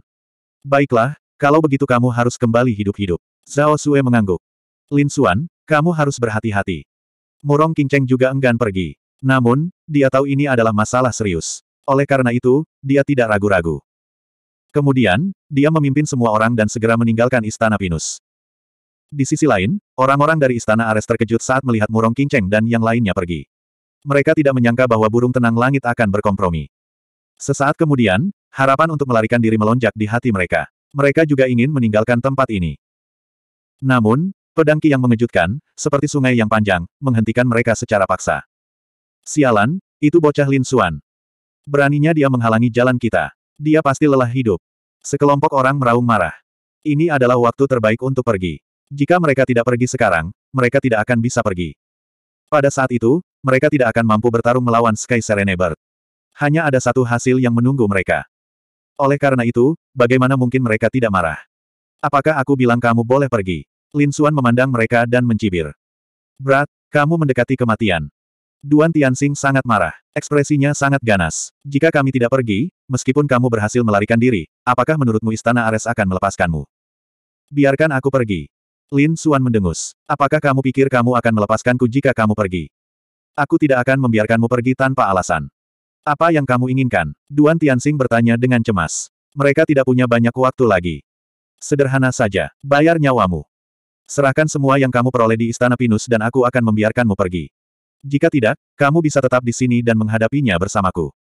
Speaker 1: Baiklah, kalau begitu kamu harus kembali hidup-hidup. Zhao Sui mengangguk. Lin Xuan, kamu harus berhati-hati. Murong Kinceng juga enggan pergi. Namun, dia tahu ini adalah masalah serius. Oleh karena itu, dia tidak ragu-ragu. Kemudian, dia memimpin semua orang dan segera meninggalkan Istana Pinus. Di sisi lain, orang-orang dari Istana Ares terkejut saat melihat Murong Kinceng dan yang lainnya pergi. Mereka tidak menyangka bahwa burung tenang langit akan berkompromi. Sesaat kemudian, harapan untuk melarikan diri melonjak di hati mereka. Mereka juga ingin meninggalkan tempat ini. Namun, Pedang yang mengejutkan, seperti sungai yang panjang, menghentikan mereka secara paksa. Sialan, itu bocah Lin Suan. Beraninya dia menghalangi jalan kita. Dia pasti lelah hidup. Sekelompok orang meraung marah. Ini adalah waktu terbaik untuk pergi. Jika mereka tidak pergi sekarang, mereka tidak akan bisa pergi. Pada saat itu, mereka tidak akan mampu bertarung melawan Sky Serene Hanya ada satu hasil yang menunggu mereka. Oleh karena itu, bagaimana mungkin mereka tidak marah? Apakah aku bilang kamu boleh pergi? Lin Xuan memandang mereka dan mencibir. Brat, kamu mendekati kematian. Duan Tianxing sangat marah. Ekspresinya sangat ganas. Jika kami tidak pergi, meskipun kamu berhasil melarikan diri, apakah menurutmu istana Ares akan melepaskanmu? Biarkan aku pergi. Lin Xuan mendengus. Apakah kamu pikir kamu akan melepaskanku jika kamu pergi? Aku tidak akan membiarkanmu pergi tanpa alasan. Apa yang kamu inginkan? Duan Tianxing bertanya dengan cemas. Mereka tidak punya banyak waktu lagi. Sederhana saja, bayar nyawamu. Serahkan semua yang kamu peroleh di Istana Pinus dan aku akan membiarkanmu pergi. Jika tidak, kamu bisa tetap di sini dan menghadapinya bersamaku.